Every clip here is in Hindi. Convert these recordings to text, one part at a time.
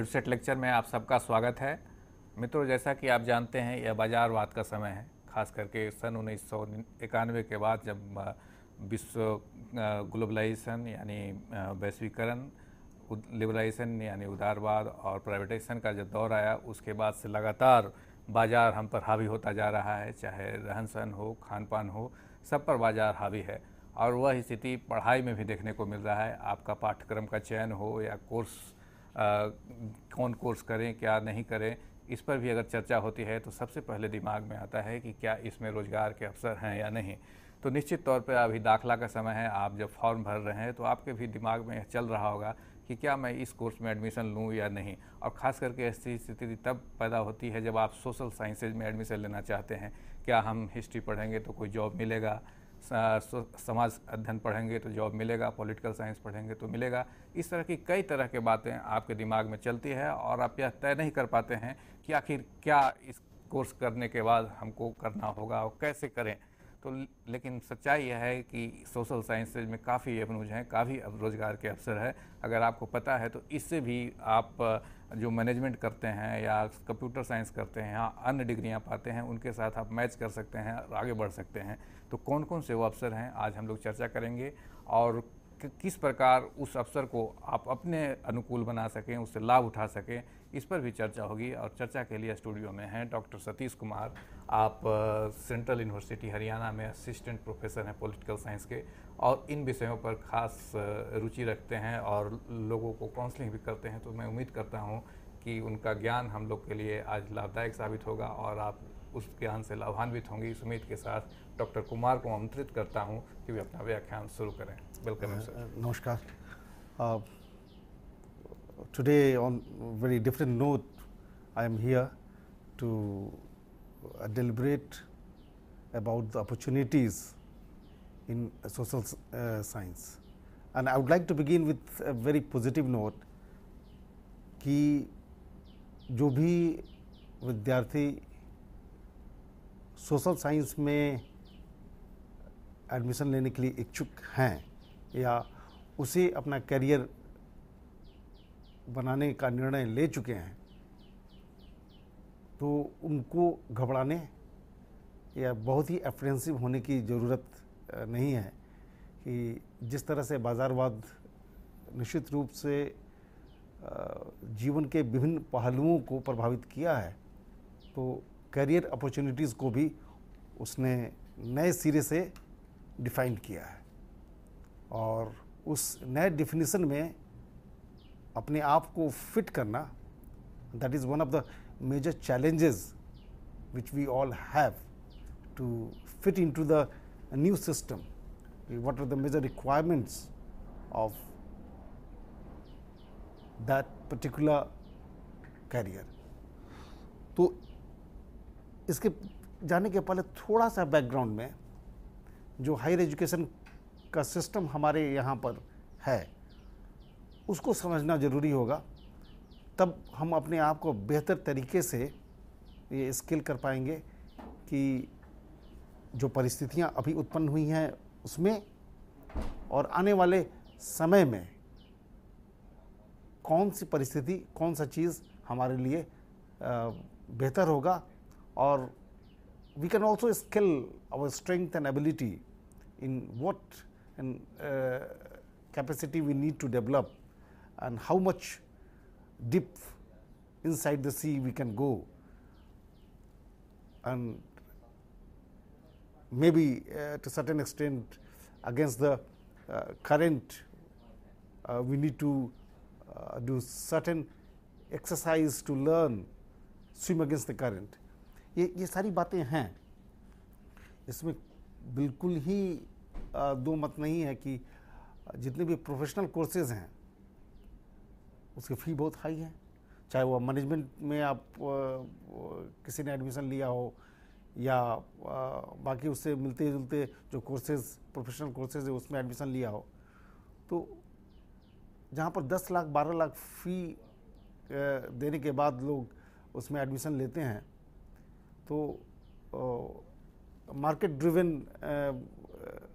एडसेट लेक्चर में आप सबका स्वागत है मित्रों जैसा कि आप जानते हैं यह बाज़ारवाद का समय है खास करके सन उन्नीस सौ इक्यानवे के बाद जब विश्व ग्लोबलाइजेशन यानी वैश्वीकरण लिबरलाइजेशन यानी उदारवाद और प्राइवेटाइजेशन का जब दौर आया उसके बाद से लगातार बाज़ार हम पर हावी होता जा रहा है चाहे रहन सहन हो खान पान हो सब पर बाज़ार हावी है और वह स्थिति पढ़ाई में भी देखने को मिल रहा है आपका पाठ्यक्रम का चयन हो या कोर्स कौन कोर्स करें क्या नहीं करें इस पर भी अगर चर्चा होती है तो सबसे पहले दिमाग में आता है कि क्या इसमें रोज़गार के अवसर हैं या नहीं तो निश्चित तौर पर अभी दाखला का समय है आप जब फॉर्म भर रहे हैं तो आपके भी दिमाग में चल रहा होगा कि क्या मैं इस कोर्स में एडमिशन लूँ या नहीं और ख़ास करके ऐसी स्थिति तब पैदा होती है जब आप सोशल साइंसेज में एडमिशन लेना चाहते हैं क्या हम हिस्ट्री पढ़ेंगे तो कोई जॉब मिलेगा समाज अध्ययन पढ़ेंगे तो जॉब मिलेगा पॉलिटिकल साइंस पढ़ेंगे तो मिलेगा इस तरह की कई तरह के बातें आपके दिमाग में चलती है और आप यह तय नहीं कर पाते हैं कि आखिर क्या इस कोर्स करने के बाद हमको करना होगा और कैसे करें तो लेकिन सच्चाई यह है कि सोशल साइंसेज में काफ़ी एवनूज हैं काफ़ी रोज़गार के अवसर है अगर आपको पता है तो इससे भी आप जो मैनेजमेंट करते हैं या कंप्यूटर साइंस करते हैं या अन्य डिग्रियां पाते हैं उनके साथ आप मैच कर सकते हैं और आगे बढ़ सकते हैं तो कौन कौन से वो अवसर हैं आज हम लोग चर्चा करेंगे और किस प्रकार उस अवसर को आप अपने अनुकूल बना सकें उससे लाभ उठा सकें इस पर भी चर्चा होगी और चर्चा के लिए स्टूडियो में हैं डॉक्टर सतीश कुमार आप सेंट्रल यूनिवर्सिटी हरियाणा में असिस्टेंट प्रोफेसर हैं पॉलिटिकल साइंस के और इन विषयों पर खास रुचि रखते हैं और लोगों को काउंसलिंग भी करते हैं तो मैं उम्मीद करता हूँ कि उनका ज्ञान हम लोग के लिए आज लाभदायक साबित होगा और आप उस ज्ञान से लाभान्वित होंगे इस उम्मीद के साथ डॉक्टर कुमार को आमंत्रित करता हूँ कि वे अपना व्याख्यान शुरू करें वेलकम uh, uh, नमस्कार today on very different note I am here to deliberate about the opportunities in social science and I would like to begin with a very positive note कि जो भी विद्यार्थी सोशल साइंस में एडमिशन लेने के लिए इच्छुक हैं या उसे अपना करियर बनाने का निर्णय ले चुके हैं तो उनको घबराने या बहुत ही एफ्रेंसिव होने की ज़रूरत नहीं है कि जिस तरह से बाज़ारवाद निश्चित रूप से जीवन के विभिन्न पहलुओं को प्रभावित किया है तो करियर अपॉर्चुनिटीज़ को भी उसने नए सिरे से डिफाइन किया है और उस नए डिफिनेशन में अपने आप को फिट करना that is one of the major challenges which we all have to fit in to the new system what are the major requirements of that particular career तो इसके जाने के पहले थोड़ा सा बैकग्राउंड में जो हायर एजुकेशन का सिस्टम हमारे यहाँ पर है उसको समझना ज़रूरी होगा तब हम अपने आप को बेहतर तरीके से ये स्किल कर पाएंगे कि जो परिस्थितियाँ अभी उत्पन्न हुई हैं उसमें और आने वाले समय में कौन सी परिस्थिति कौन सा चीज़ हमारे लिए बेहतर होगा or we can also scale our strength and ability in what and uh, capacity we need to develop and how much deep inside the sea we can go and maybe uh, to certain extent against the uh, current uh, we need to uh, do certain exercise to learn swim against the current ये ये सारी बातें हैं इसमें बिल्कुल ही दो मत नहीं है कि जितने भी प्रोफेशनल कोर्सेज हैं उसकी फ़ी बहुत हाई है चाहे वो मैनेजमेंट में आप किसी ने एडमिशन लिया हो या बाकी उससे मिलते जुलते जो कोर्सेज प्रोफेशनल कोर्सेज है उसमें एडमिशन लिया हो तो जहाँ पर 10 लाख 12 लाख फ़ी देने के बाद लोग उसमें एडमिशन लेते हैं तो मार्केट ड्रिवन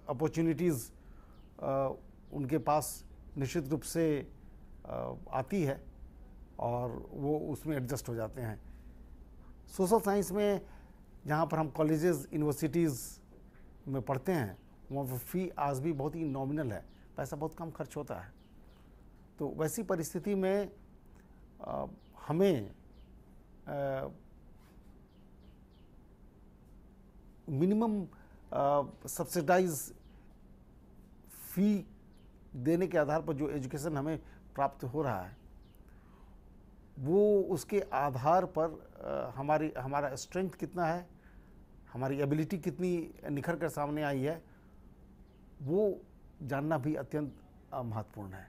अपॉर्चुनिटीज़ उनके पास निश्चित रूप से आती है और वो उसमें एडजस्ट हो जाते हैं सोशल साइंस में जहाँ पर हम कॉलेजेस यूनिवर्सिटीज़ में पढ़ते हैं वहाँ पर फ़ी आज भी बहुत ही नॉमिनल है पैसा बहुत कम खर्च होता है तो वैसी परिस्थिति में आ, हमें आ, मिनिमम सब्सिडाइज फी देने के आधार पर जो एजुकेशन हमें प्राप्त हो रहा है वो उसके आधार पर आ, हमारी हमारा स्ट्रेंथ कितना है हमारी एबिलिटी कितनी निखर कर सामने आई है वो जानना भी अत्यंत महत्वपूर्ण है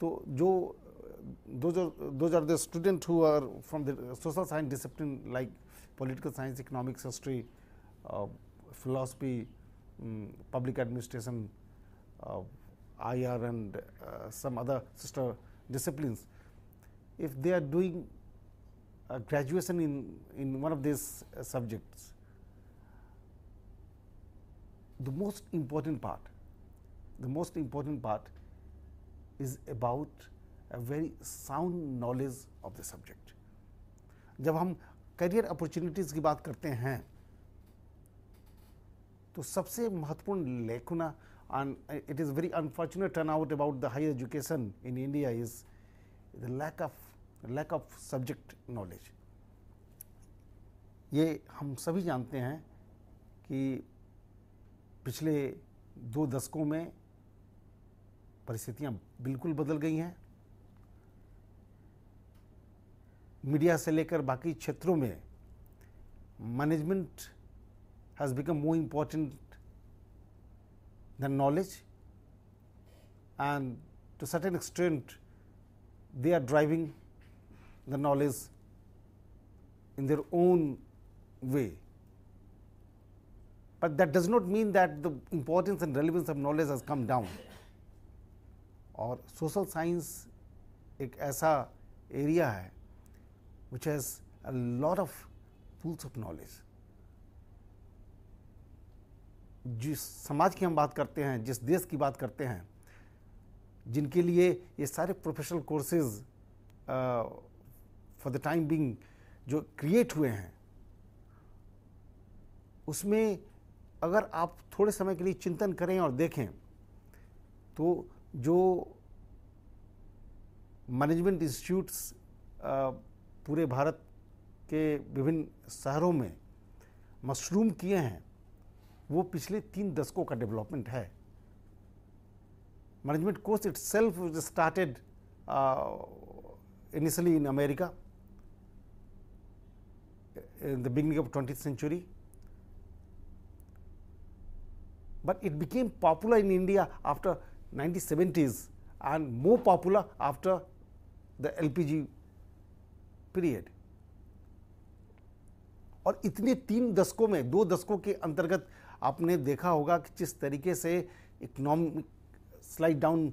तो जो दो are दो are the student who are from the social science discipline political science, economics, history, uh, philosophy, um, public administration, uh, IR and uh, some other sister disciplines. If they are doing a graduation in, in one of these uh, subjects, the most important part, the most important part is about a very sound knowledge of the subject. जब हम करियर अपॉर्चुनिटीज की बात करते हैं तो सबसे महत्वपूर्ण लेखुना it is very unfortunate turn out about the high education in India is the lack of lack of subject knowledge ये हम सभी जानते हैं कि पिछले दो दशकों में परिस्थितियां बिल्कुल बदल गई हैं मीडिया से लेकर बाकी क्षेत्रों में management has become more important than knowledge and to certain extent they are driving the knowledge in their own way but that does not mean that the importance and relevance of knowledge has come down और सोशल साइंस एक ऐसा एरिया है which has a lot of pools of knowledge जिस समाज की हम बात करते हैं जिस देश की बात करते हैं जिनके लिए ये सारे professional courses for the time being जो क्रिएट हुए हैं उसमें अगर आप थोड़े समय के लिए चिंतन करें और देखें तो जो मैनेजमेंट इंस्टीट्यूट्स पूरे भारत के विभिन्न शहरों में मशरूम किए हैं वो पिछले तीन दशकों का डेवलपमेंट है management course itself started initially in America in the beginning of twenty century but it became popular in India after nineteen seventies and more popular after the L P G period और इतने तीन दशकों में दो दशकों के अंतर्गत आपने देखा होगा कि जिस तरीके से इकोनॉमिक स्लाइड डाउन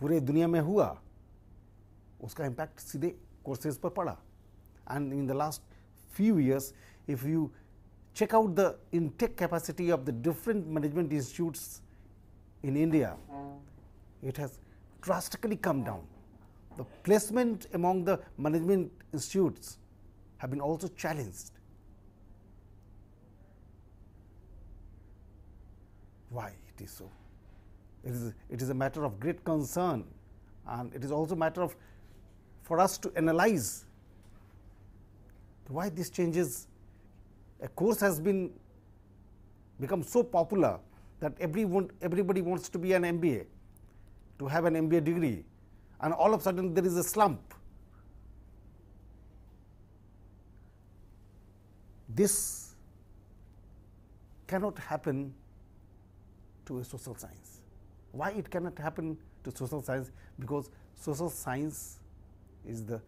पूरे दुनिया में हुआ उसका इंपैक्ट सीधे कोर्सेज पर पड़ा and in the last few years if you check out the intake capacity of the different management institutes in India it has drastically come down the placement among the management institutes have been also challenged. Why it is so? It is, it is a matter of great concern and it is also a matter of for us to analyze why these changes a course has been become so popular that everyone everybody wants to be an MBA to have an MBA degree and all of a sudden there is a slump This cannot happen to a social science. Why it cannot happen to social science? Because social science is the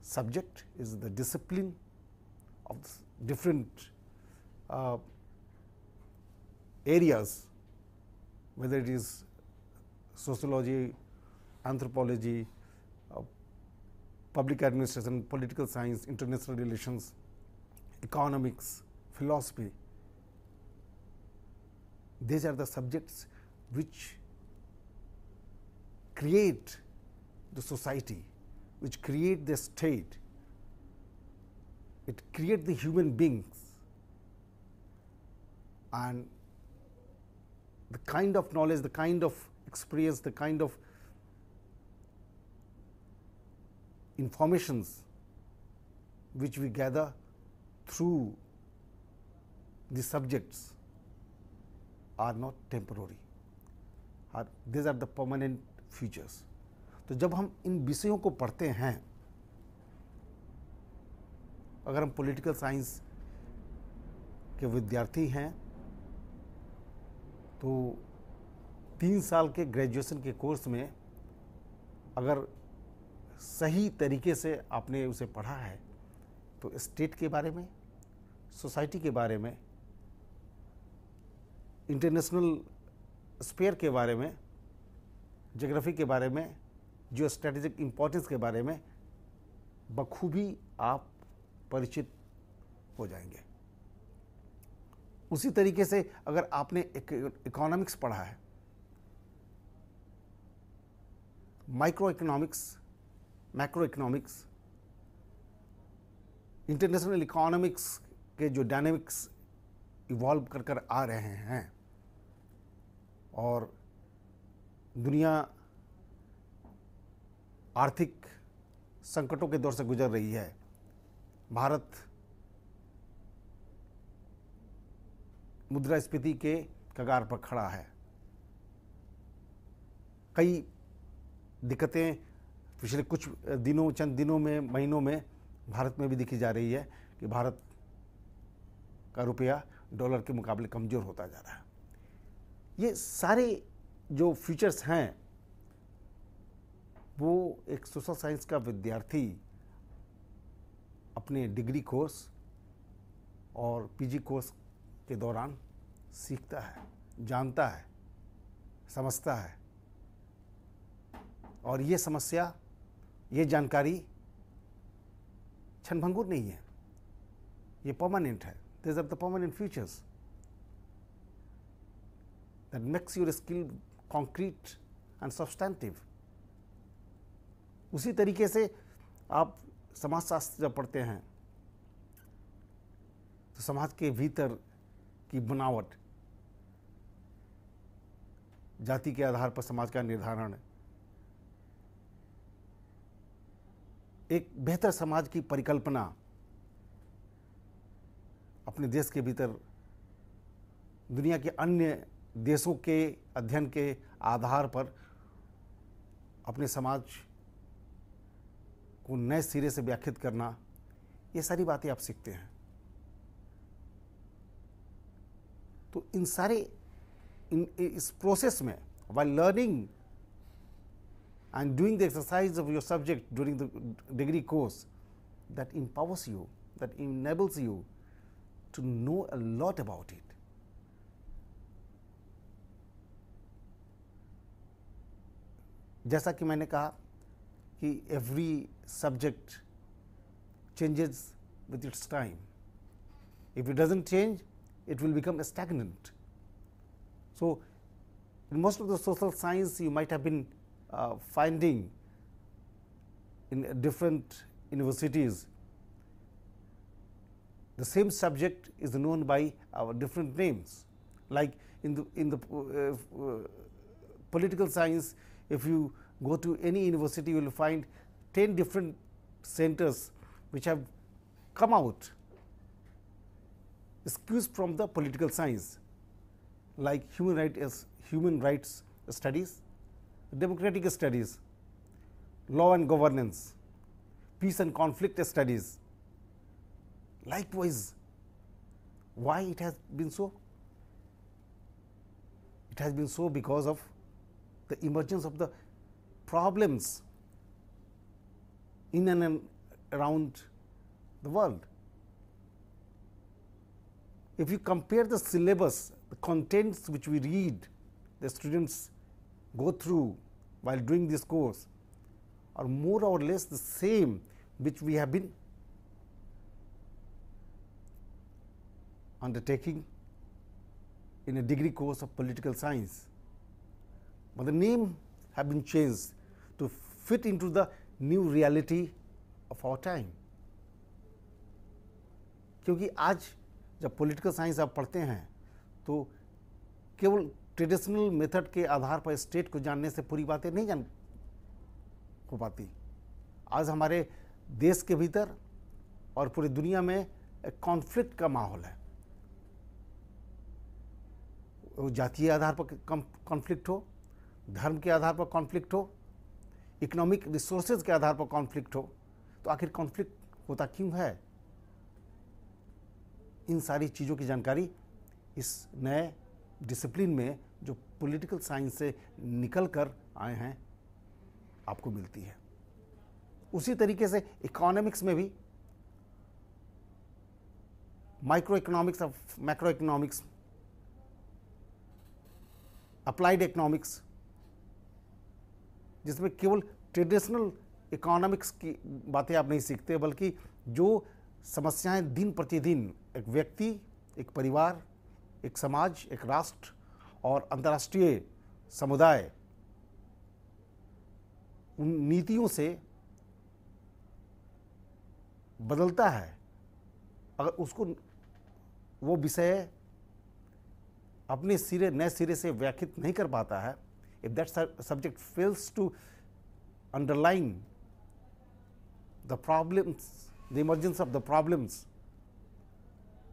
subject, is the discipline of different uh, areas, whether it is sociology, anthropology, uh, public administration, political science, international relations, economics, philosophy. These are the subjects which create the society, which create the state, it create the human beings and the kind of knowledge, the kind of experience, the kind of informations which we gather through the subjects are not temporary are these are the permanent features तो जब हम इन विषयों को पढ़ते हैं अगर हम पॉलिटिकल साइंस के विद्यार्थी हैं तो तीन साल के ग्रेजुएशन के कोर्स में अगर सही तरीके से आपने उसे पढ़ा है तो स्टेट के बारे में सोसाइटी के बारे में इंटरनेशनल स्पेयर के बारे में जोग्राफी के बारे में जियो स्ट्रेटेजिक इम्पोर्टेंस के बारे में बखूबी आप परिचित हो जाएंगे उसी तरीके से अगर आपने इकोनॉमिक्स एक, पढ़ा है micro economics macro economics international economics के जो डायनेमिक्स इवॉल्व कर कर आ रहे हैं और दुनिया आर्थिक संकटों के दौर से गुजर रही है भारत मुद्रास्फीति के कगार पर खड़ा है कई दिक्कतें पिछले कुछ दिनों चंद दिनों में महीनों में भारत में भी दिखी जा रही है कि भारत का रुपया डॉलर के मुकाबले कमज़ोर होता जा रहा है ये सारे जो फीचर्स हैं वो एक सोशल साइंस का विद्यार्थी अपने डिग्री कोर्स और पीजी कोर्स के दौरान सीखता है जानता है समझता है और ये समस्या ये जानकारी क्षणभंगुर नहीं है ये परमानेंट है these are the permanent features that makes your skill concrete and substantive. उसी तरीके से आप समाजशास्त्र जब पढ़ते हैं तो समाज के भीतर की बनावट जाति के आधार पर समाज का निर्धारण एक बेहतर समाज की परिकल्पना अपने देश के भीतर दुनिया के अन्य देशों के अध्ययन के आधार पर अपने समाज को नए सिरे से व्याख्यात करना ये सारी बातें आप सीखते हैं तो इन सारे इन इस प्रोसेस में by learning and doing the exercise of your subject during the degree course that empowers you that enables you to know a lot about it. जैसा कि मैंने कहा कि every changes with its time. If it doesn't change, it will become stagnant. So, in most of the social science, you might have been uh, finding in different universities the same subject is known by our different names. Like in the, in the uh, uh, political science, if you go to any university, you will find 10 different centers which have come out excuse from the political science like human rights, human rights studies, democratic studies, law and governance, peace and conflict studies, Likewise, why it has been so? It has been so because of the emergence of the problems in and around the world. If you compare the syllabus, the contents which we read, the students go through while doing this course are more or less the same which we have been undertaking in a degree course of political science. But the name have been changed to fit into the new reality of our time. क्योंकि आज जब पॉलिटिकल साइंस आप पढ़ते हैं तो केवल ट्रेडिशनल मेथड के आधार पर स्टेट को जानने से पूरी बातें नहीं जान हो पाती आज हमारे देश के भीतर और पूरी दुनिया में कॉन्फ्लिक्ट का माहौल है जातीय आधार पर कॉन्फ्लिक्ट हो धर्म के आधार पर कॉन्फ्लिक्ट हो इकोनॉमिक रिसोर्सेज के आधार पर कॉन्फ्लिक्ट हो तो आखिर कॉन्फ्लिक्ट होता क्यों है इन सारी चीज़ों की जानकारी इस नए डिसिप्लिन में जो पॉलिटिकल साइंस से निकल कर आए हैं आपको मिलती है उसी तरीके से इकोनॉमिक्स में भी माइक्रो इकोनॉमिक्स और मैक्रो इकोनॉमिक्स अप्लाइड इकोनॉमिक्स जिसमें केवल ट्रेडिशनल इकोनॉमिक्स की बातें आप नहीं सीखते बल्कि जो समस्याएं दिन प्रतिदिन एक व्यक्ति एक परिवार एक समाज एक राष्ट्र और अंतर्राष्ट्रीय समुदाय उन नीतियों से बदलता है अगर उसको वो विषय अपने सिरे नए सिरे से व्याख्यित नहीं कर पाता है if that subject fails to underline the problems the emergence of the problems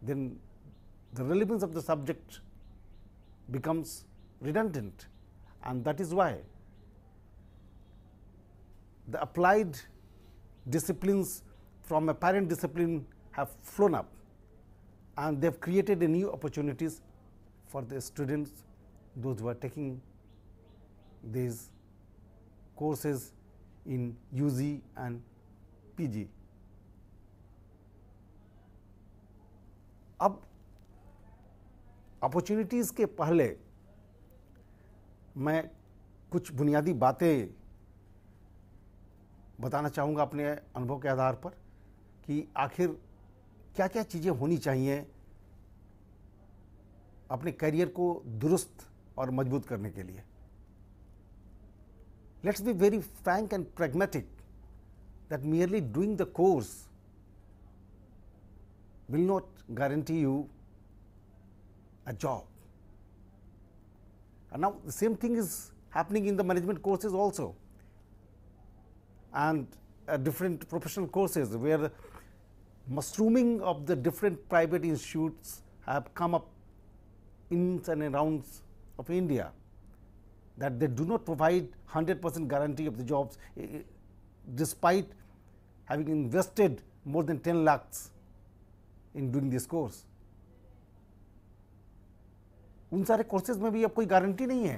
then the relevance of the subject becomes redundant and that is why the applied discipline from a parent discipline have flown up and they created a new opportunities for the students those who are taking these courses in UG and PG. अब अपॉर्चुनिटीज़ के पहले मैं कुछ बुनियादी बातें बताना चाहूँगा अपने अनुभव के आधार पर कि आखिर क्या क्या चीज़ें होनी चाहिए अपने करियर को दुरुस्त और मजबूत करने के लिए let's be very frank and pragmatic that merely doing the course will not guarantee you a job. And now the same thing is happening in the management courses also and different professional courses where mushrooming of the different private institutes have come up ins and rounds of india that they do not provide 100% guarantee of the jobs despite having invested more than 10 lakhs in doing this course उन सारे कोर्सेज में भी अब कोई गारंटी नहीं है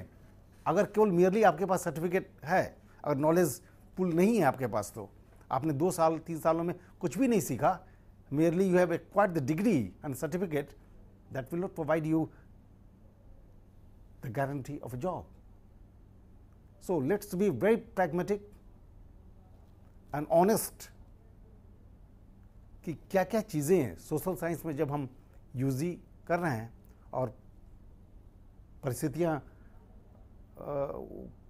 अगर केवल मेयरली आपके पास सर्टिफिकेट है अगर नॉलेज पुल नहीं है आपके पास तो आपने दो साल तीन सालों में कुछ भी नहीं सीखा merely you have acquired the degree and certificate that will not provide you the guarantee of a job. So, let's be very pragmatic and honest कि क्या क्या चीज़ें हैं सोशल साइंस में जब हम यूजी कर रहे हैं और परिस्थितियाँ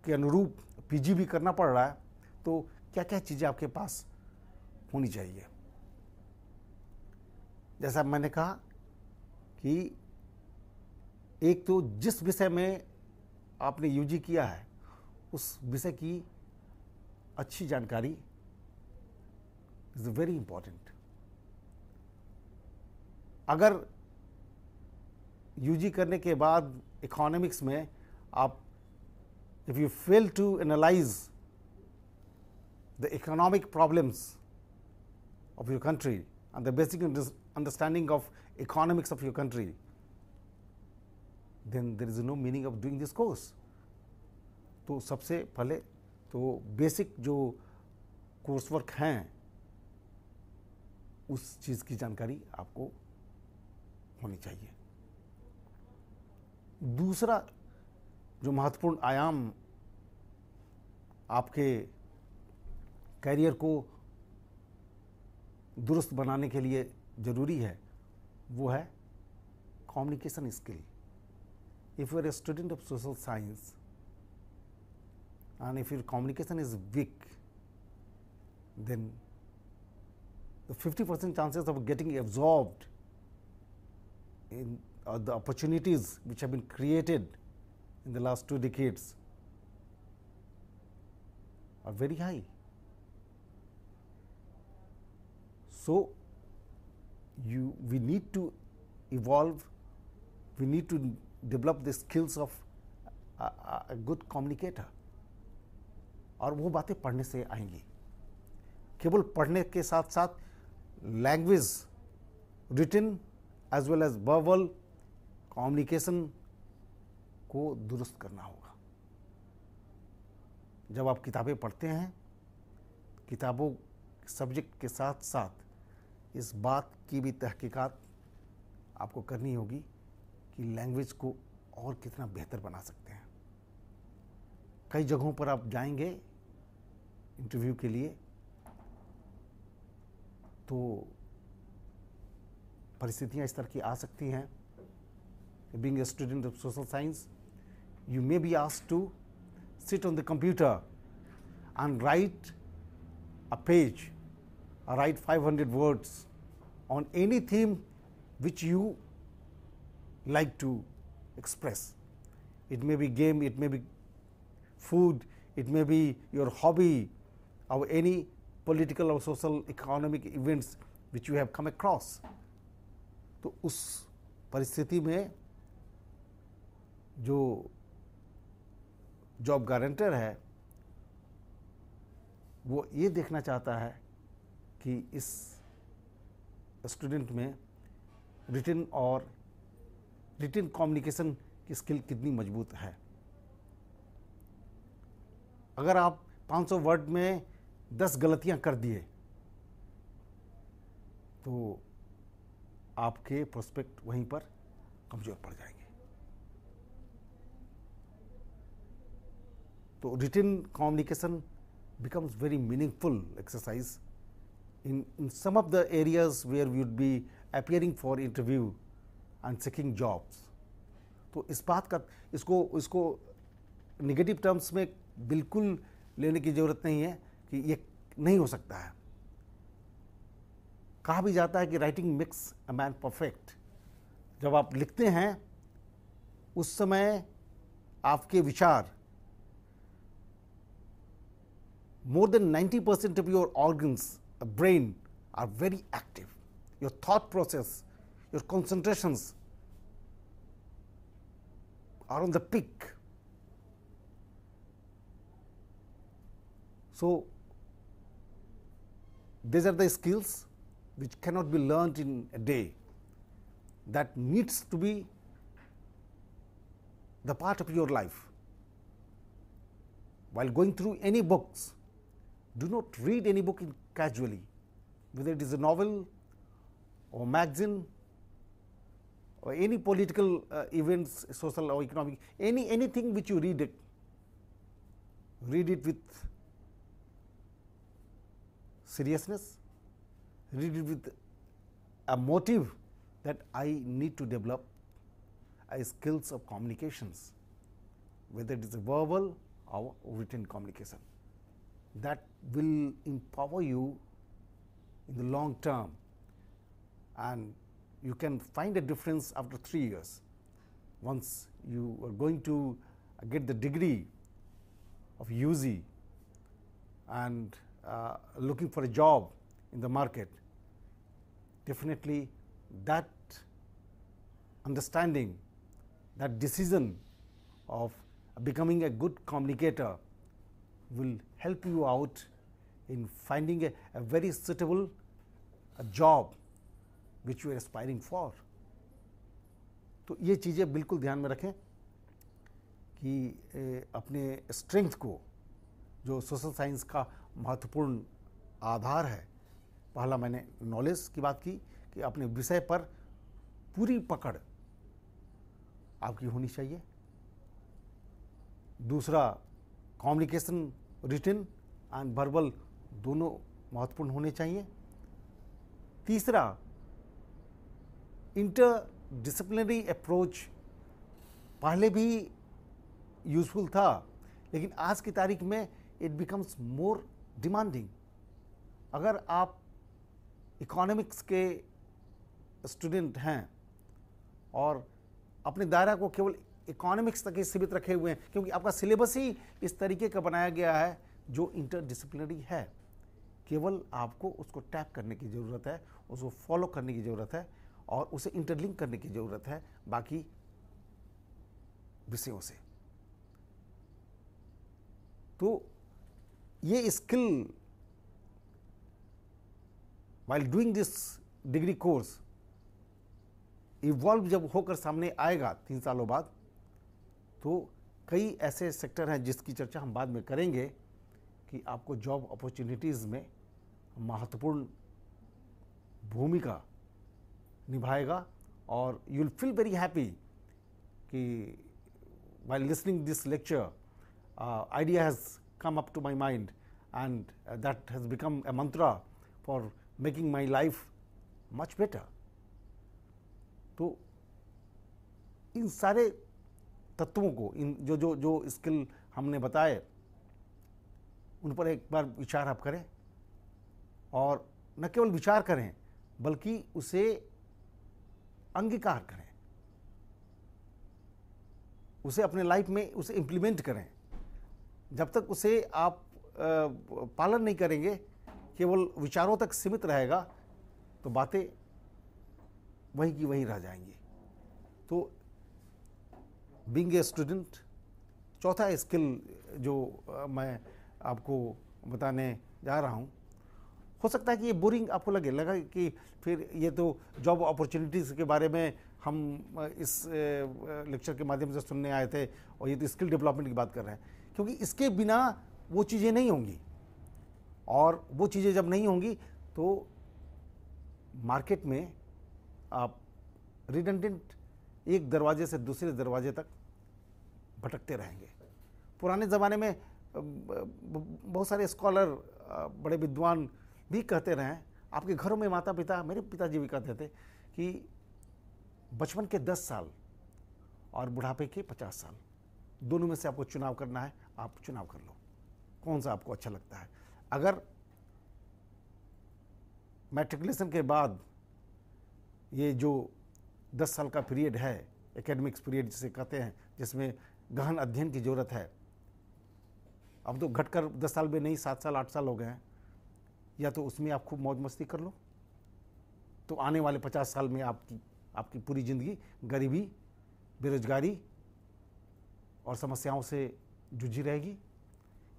के अनुरूप पीजी भी करना पड़ रहा है तो क्या क्या चीज़ें आपके पास होनी चाहिए जैसा मैंने कहा कि एक तो जिस विषय में आपने यूजी किया है उस विषय की अच्छी जानकारी इज वेरी इंपॉर्टेंट अगर यूजी करने के बाद इकोनॉमिक्स में आप if you fail to analyse the economic problems of your country and the basic understanding of economics of your country then there is no meaning of doing this course तो सबसे पहले तो बेसिक जो कोर्स वर्क हैं उस चीज़ की जानकारी आपको होनी चाहिए दूसरा जो महत्वपूर्ण आयाम आपके कैरियर को दुरुस्त बनाने के लिए ज़रूरी है वो है communication skill if you are a student of social science and if your communication is weak, then the 50 percent chances of getting absorbed in uh, the opportunities which have been created in the last two decades are very high. So, you we need to evolve, we need to develop the skills of good communicator और वो बातें पढ़ने से आएंगी केवल पढ़ने के साथ साथ language written as well as verbal communication को दुरुस्त करना होगा जब आप किताबें पढ़ते हैं किताबों सब्जेक्ट के साथ साथ इस बात की भी तहकीकात आपको करनी होगी कि लैंग्वेज को और कितना बेहतर बना सकते हैं कई जगहों पर आप जाएंगे इंटरव्यू के लिए तो परिस्थितियां इस तरह की आ सकती हैं being a student of social science you may be ask to sit on the computer and write a page write 500 words on any theme which you like to express. It may be game, it may be food, it may be your hobby or any political or social economic events which you have come across. तो उस परिस्थिति में जो जॉब गारंटर है वो ये देखना चाहता है कि इस स्टूडेंट में रिटर्न और रिटिन कम्युनिकेशन की स्किल कितनी मजबूत है अगर आप 500 वर्ड में 10 गलतियां कर दिए तो आपके प्रोस्पेक्ट वहीं पर कमजोर पड़ जाएंगे तो written communication becomes very meaningful exercise in some of the areas where we would be appearing for interview and seeking jobs तो इस बात का इसको इसको निगेटिव टर्म्स में बिल्कुल लेने की जरूरत नहीं है कि ये नहीं हो सकता है कहा भी जाता है कि writing makes a man perfect जब आप लिखते हैं उस समय आपके विचार more than 90 percent of your organs brain are very active your thought process your concentrations are on the peak. So, these are the skills which cannot be learnt in a day that needs to be the part of your life. While going through any books, do not read any book casually, whether it is a novel or magazine or any political uh, events, social or economic, any anything which you read it, read it with seriousness, read it with a motive that I need to develop a skills of communications, whether it is verbal or written communication. That will empower you in the long term and you can find a difference after 3 years. Once you are going to get the degree of UZ and uh, looking for a job in the market, definitely that understanding, that decision of becoming a good communicator will help you out in finding a, a very suitable a uh, job which you are aspiring for तो ये चीज़ें बिल्कुल ध्यान में रखें कि ए, अपने स्ट्रेंथ को जो सोशल साइंस का महत्वपूर्ण आधार है पहला मैंने नॉलेज की बात की कि अपने विषय पर पूरी पकड़ आपकी होनी चाहिए दूसरा कम्युनिकेशन रिटर्न एंड वर्बल दोनों महत्वपूर्ण होने चाहिए तीसरा इंटरडिसिप्लिनरी अप्रोच पहले भी यूजफुल था लेकिन आज की तारीख में इट बिकम्स मोर डिमांडिंग अगर आप इकोनॉमिक्स के स्टूडेंट हैं और अपने दायरा को केवल इकोनॉमिक्स तक ही सीमित रखे हुए हैं क्योंकि आपका सिलेबस ही इस तरीके का बनाया गया है जो इंटरडिसिप्लिनरी है केवल आपको उसको टैप करने की ज़रूरत है उसको फॉलो करने की ज़रूरत है और उसे इंटरलिंक करने की ज़रूरत है बाकी विषयों से तो ये skill while doing this degree course evolve जब होकर सामने आएगा तीन सालों बाद तो कई ऐसे सेक्टर हैं जिसकी चर्चा हम बाद में करेंगे कि आपको जॉब अपॉर्चुनिटीज़ में महत्वपूर्ण भूमिका निभाएगा और you will feel very happy कि by listening this lecture idea has come up to my mind and that has become a mantra for making my life much better तो इन सारे तत्वों को इन जो जो जो स्किल हमने बताए उन पर एक बार विचार आप करें और न केवल विचार करें बल्कि उसे अंगीकार करें उसे अपने लाइफ में उसे इम्प्लीमेंट करें जब तक उसे आप पालन नहीं करेंगे केवल विचारों तक सीमित रहेगा तो बातें वहीं की वहीं रह जाएंगी तो बींग ए स्टूडेंट चौथा स्किल जो मैं आपको बताने जा रहा हूँ हो सकता है कि ये बोरिंग आपको लगे लगा कि फिर ये तो जॉब अपॉर्चुनिटीज़ के बारे में हम इस लेक्चर के माध्यम से सुनने आए थे और ये तो स्किल डेवलपमेंट की बात कर रहे हैं क्योंकि इसके बिना वो चीज़ें नहीं होंगी और वो चीज़ें जब नहीं होंगी तो मार्केट में आप रिडेंडेंट एक दरवाजे से दूसरे दरवाजे तक भटकते रहेंगे पुराने ज़माने में बहुत सारे स्कॉलर बड़े विद्वान भी कहते रहे आपके घरों में माता पिता मेरे पिताजी भी कहते थे कि बचपन के दस साल और बुढ़ापे के पचास साल दोनों में से आपको चुनाव करना है आप चुनाव कर लो कौन सा आपको अच्छा लगता है अगर मैट्रिकुलेशन के बाद ये जो दस साल का पीरियड है एकेडमिक्स पीरियड जिसे कहते हैं जिसमें गहन अध्ययन की ज़रूरत है अब तो घटकर दस साल में नहीं सात साल आठ साल हो गए हैं या तो उसमें आप खूब मौज मस्ती कर लो तो आने वाले पचास साल में आपकी आपकी पूरी ज़िंदगी गरीबी बेरोजगारी और समस्याओं से जूझी रहेगी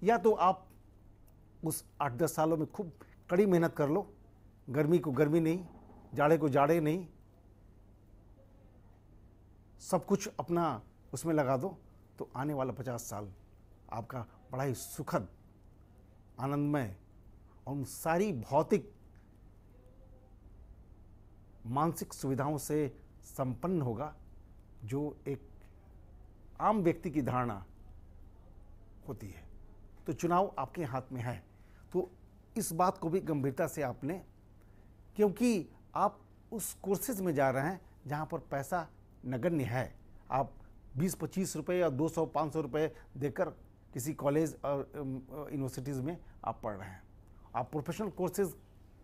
या तो आप उस आठ दस सालों में खूब कड़ी मेहनत कर लो गर्मी को गर्मी नहीं जाड़े को जाड़े नहीं सब कुछ अपना उसमें लगा दो तो आने वाला पचास साल आपका बड़ा ही सुखद आनंदमय और उन सारी भौतिक मानसिक सुविधाओं से संपन्न होगा जो एक आम व्यक्ति की धारणा होती है तो चुनाव आपके हाथ में है तो इस बात को भी गंभीरता से आप लें क्योंकि आप उस कोर्सेज में जा रहे हैं जहाँ पर पैसा नगण्य है आप 20-25 रुपए या 200-500 रुपए देकर किसी कॉलेज और यूनिवर्सिटीज़ में आप पढ़ रहे हैं आप प्रोफेशनल कोर्सेज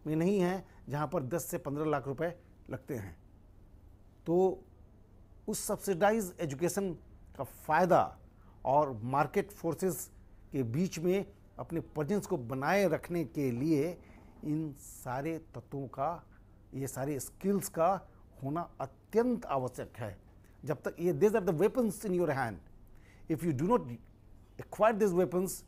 में नहीं हैं जहाँ पर 10 से 15 लाख रुपए लगते हैं तो उस सब्सिडाइज एजुकेशन का फ़ायदा और मार्केट फोर्सेस के बीच में अपने प्रजेंस को बनाए रखने के लिए इन सारे तत्वों का ये सारे स्किल्स का होना अत्यंत आवश्यक है जब तक ये this are the weapons in your hand if you do not acquire this weapons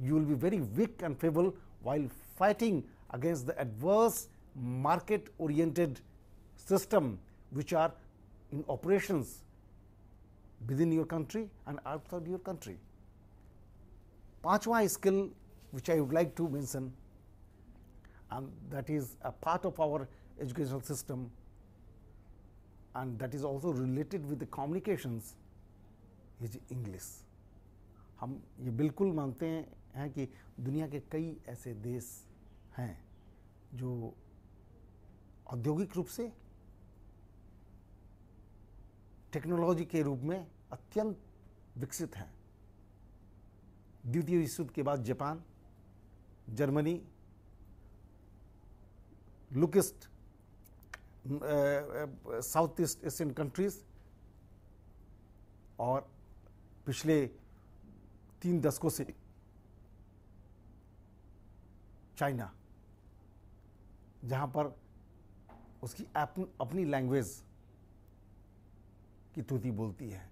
you will be very weak and feeble while fighting against the adverse market oriented system which are in operations within your country and outside your country. Pachwa skill which I would like to mention and that is a part of our educational system and that is also related with the communications is English. हम ये बिल्कुल मानते हैं हैं कि दुनिया के कई ऐसे देश हैं जो औद्योगिक रूप से टेक्नोलॉजी के रूप में अत्यंत विकसित हैं द्वितीय विश्व युद्ध के बाद जापान जर्मनी लुकिस्ट साउथ ईस्ट एशियन कंट्रीज और पिछले तीन दशकों से चाइना जहाँ पर उसकी अपनी लैंग्वेज की तूती बोलती है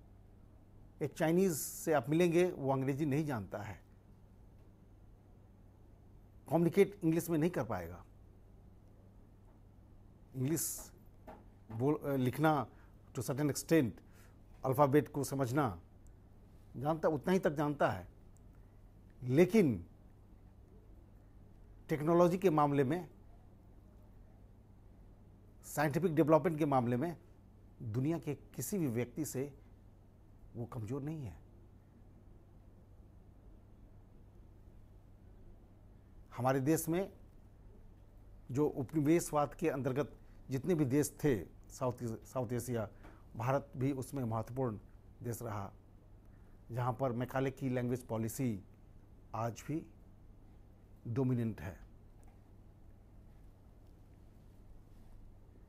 एक चाइनीज़ से आप मिलेंगे वो अंग्रेजी नहीं जानता है कम्युनिकेट इंग्लिश में नहीं कर पाएगा इंग्लिश बोल लिखना टू सर्टेन एक्सटेंट अल्फ़ाबेट को समझना जानता उतना ही तक जानता है लेकिन टेक्नोलॉजी के मामले में साइंटिफिक डेवलपमेंट के मामले में दुनिया के किसी भी व्यक्ति से वो कमज़ोर नहीं है हमारे देश में जो उपनिवेशवाद के अंतर्गत जितने भी देश थे साउथ साउथ एशिया भारत भी उसमें महत्वपूर्ण देश रहा जहाँ पर मैकाले की लैंग्वेज पॉलिसी आज भी डोमिनेंट है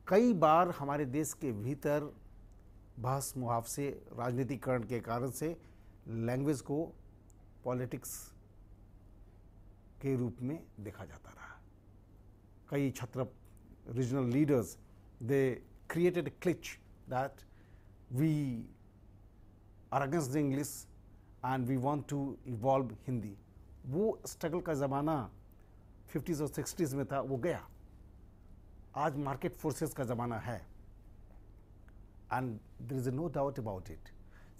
कई बार हमारे देश के भीतर बहस मुहावसे राजनीतिकरण के कारण से लैंग्वेज को पॉलिटिक्स के रूप में देखा जाता रहा कई छत्र regional leaders they created cliche that we are against the English and we want to evolve Hindi वो स्ट्रगल का ज़माना फिफ्टीज़ और सिक्सटीज़ में था वो गया आज मार्केट फोर्सेस का ज़माना है and there is no doubt about it.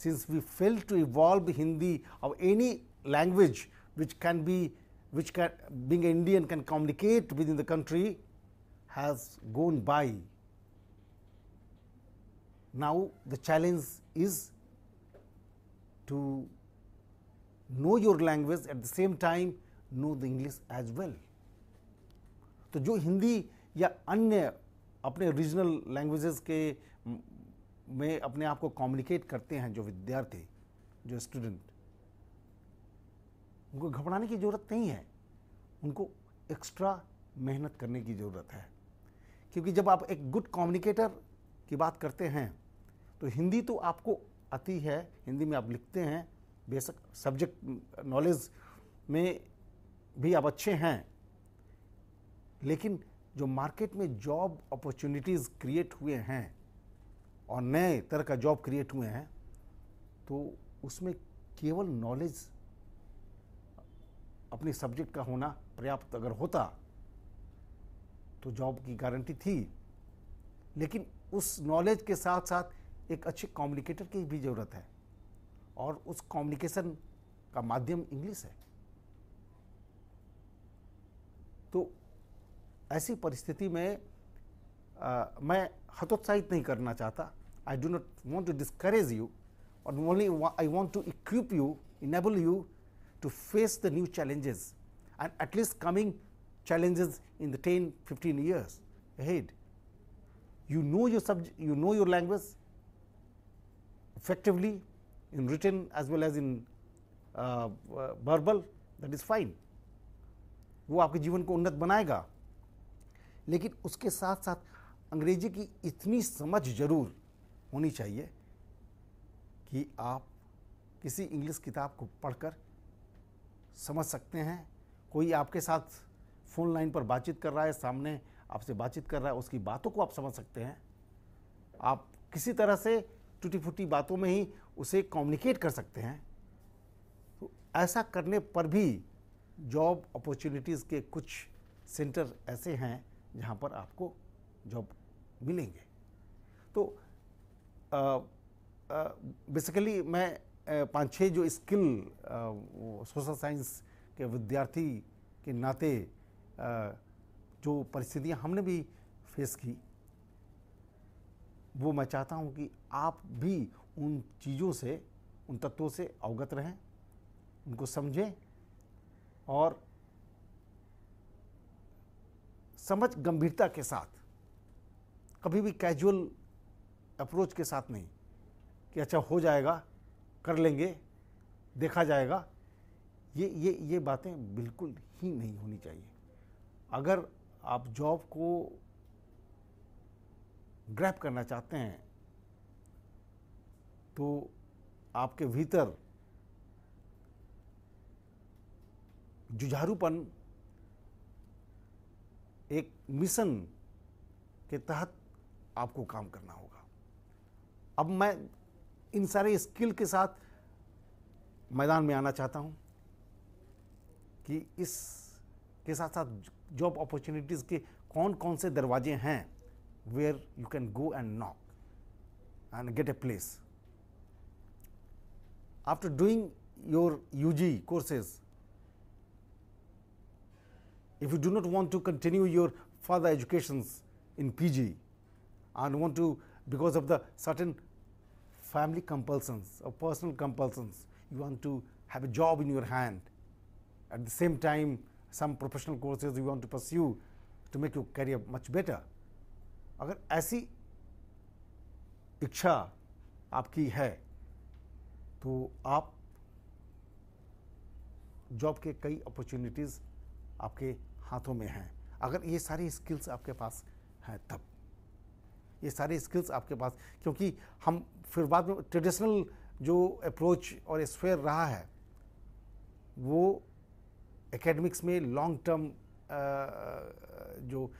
Since we failed to evolve Hindi or any language which can be, which can, being an Indian can communicate within the country has gone by. Now the challenge is to know your language at the same time know the English as well. तो जो हिंदी या अन्य अपने रीजनल लैंग्वेजेस के में अपने आप को कम्युनिकेट करते हैं जो विद्यार्थी जो स्टूडेंट उनको घबराने की ज़रूरत नहीं है उनको एक्स्ट्रा मेहनत करने की ज़रूरत है क्योंकि जब आप एक गुड कम्युनिकेटर की बात करते हैं तो हिंदी तो आपको आती है हिंदी में आप लिखते हैं बेसिक सब्जेक्ट नॉलेज में भी आप अच्छे हैं लेकिन जो मार्केट में जॉब अपॉर्चुनिटीज़ क्रिएट हुए हैं और नए तरह का जॉब क्रिएट हुए हैं तो उसमें केवल नॉलेज अपने सब्जेक्ट का होना पर्याप्त अगर होता तो जॉब की गारंटी थी लेकिन उस नॉलेज के साथ साथ एक अच्छे कम्युनिकेटर की भी ज़रूरत है और उस कम्युनिकेशन का माध्यम इंग्लिश है तो ऐसी परिस्थिति में आ, मैं हतोत्साहित नहीं करना चाहता I do not want to discourage you और only I want to equip you enable you to face the new challenges and at least coming challenges in the ten fifteen years ahead you know your subject you know your language effectively in written as well as in verbal that is fine वो आपके जीवन को उन्नत बनाएगा लेकिन उसके साथ साथ अंग्रेजी की इतनी समझ जरूर होनी चाहिए कि आप किसी इंग्लिश किताब को पढ़कर समझ सकते हैं कोई आपके साथ फ़ोन लाइन पर बातचीत कर रहा है सामने आपसे बातचीत कर रहा है उसकी बातों को आप समझ सकते हैं आप किसी तरह से टूटी फूटी बातों में ही उसे कम्युनिकेट कर सकते हैं तो ऐसा करने पर भी जॉब अपॉर्चुनिटीज़ के कुछ सेंटर ऐसे हैं जहाँ पर आपको जॉब मिलेंगे तो बेसिकली मैं पाँच छः जो स्किल सोशल साइंस के विद्यार्थी के नाते आ, जो परिस्थितियाँ हमने भी फेस की वो मैं चाहता हूँ कि आप भी उन चीज़ों से उन तत्वों से अवगत रहें उनको समझें और समझ गंभीरता के साथ कभी भी कैजुअल अप्रोच के साथ नहीं कि अच्छा हो जाएगा कर लेंगे देखा जाएगा ये ये ये बातें बिल्कुल ही नहीं होनी चाहिए अगर आप जॉब को ग्रैप करना चाहते हैं तो आपके भीतर जुझारूपन एक मिशन के तहत आपको काम करना होगा अब मैं इन सारे स्किल के साथ मैदान में आना चाहता हूं कि इस के साथ साथ जॉब अपॉर्चुनिटीज़ के कौन कौन से दरवाजे हैं where you can go and knock and get a place. After doing your UG courses, if you do not want to continue your further educations in PG and want to because of the certain family compulsions or personal compulsions, you want to have a job in your hand. At the same time, some professional courses you want to pursue to make your career much better. अगर ऐसी इच्छा आपकी है तो आप जॉब के कई अपॉर्चुनिटीज़ आपके हाथों में हैं अगर ये सारी स्किल्स आपके पास हैं तब ये सारे स्किल्स आपके पास क्योंकि हम फिर बाद में ट्रेडिशनल जो अप्रोच और स्फेयर रहा है वो एकेडमिक्स में लॉन्ग टर्म जो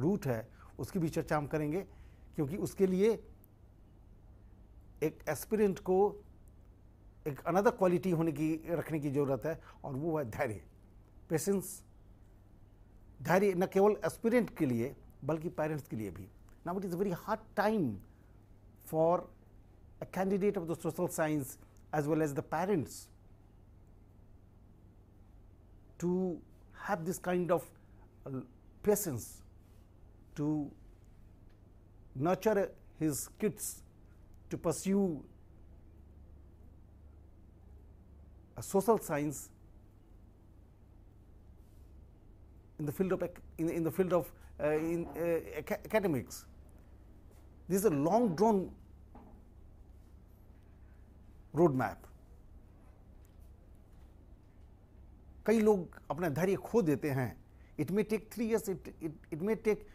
रूट है उसकी भी चर्चा हम करेंगे क्योंकि उसके लिए एक एस्पिरेंट को एक अनदर क्वालिटी होने की रखने की ज़रूरत है और वो है धैर्य पेशेंस धैर्य न केवल एस्पिरेंट के लिए बल्कि पेरेंट्स के लिए भी now it is very hard time for a candidate of the social science as well as the parents to have this kind of patience to nurture his kids to pursue a social science in the field of in, in the field of uh, in uh, academics this is a long drawn roadmap कई लोग अपना धैर्य खो देते हैं it may take three years it it may take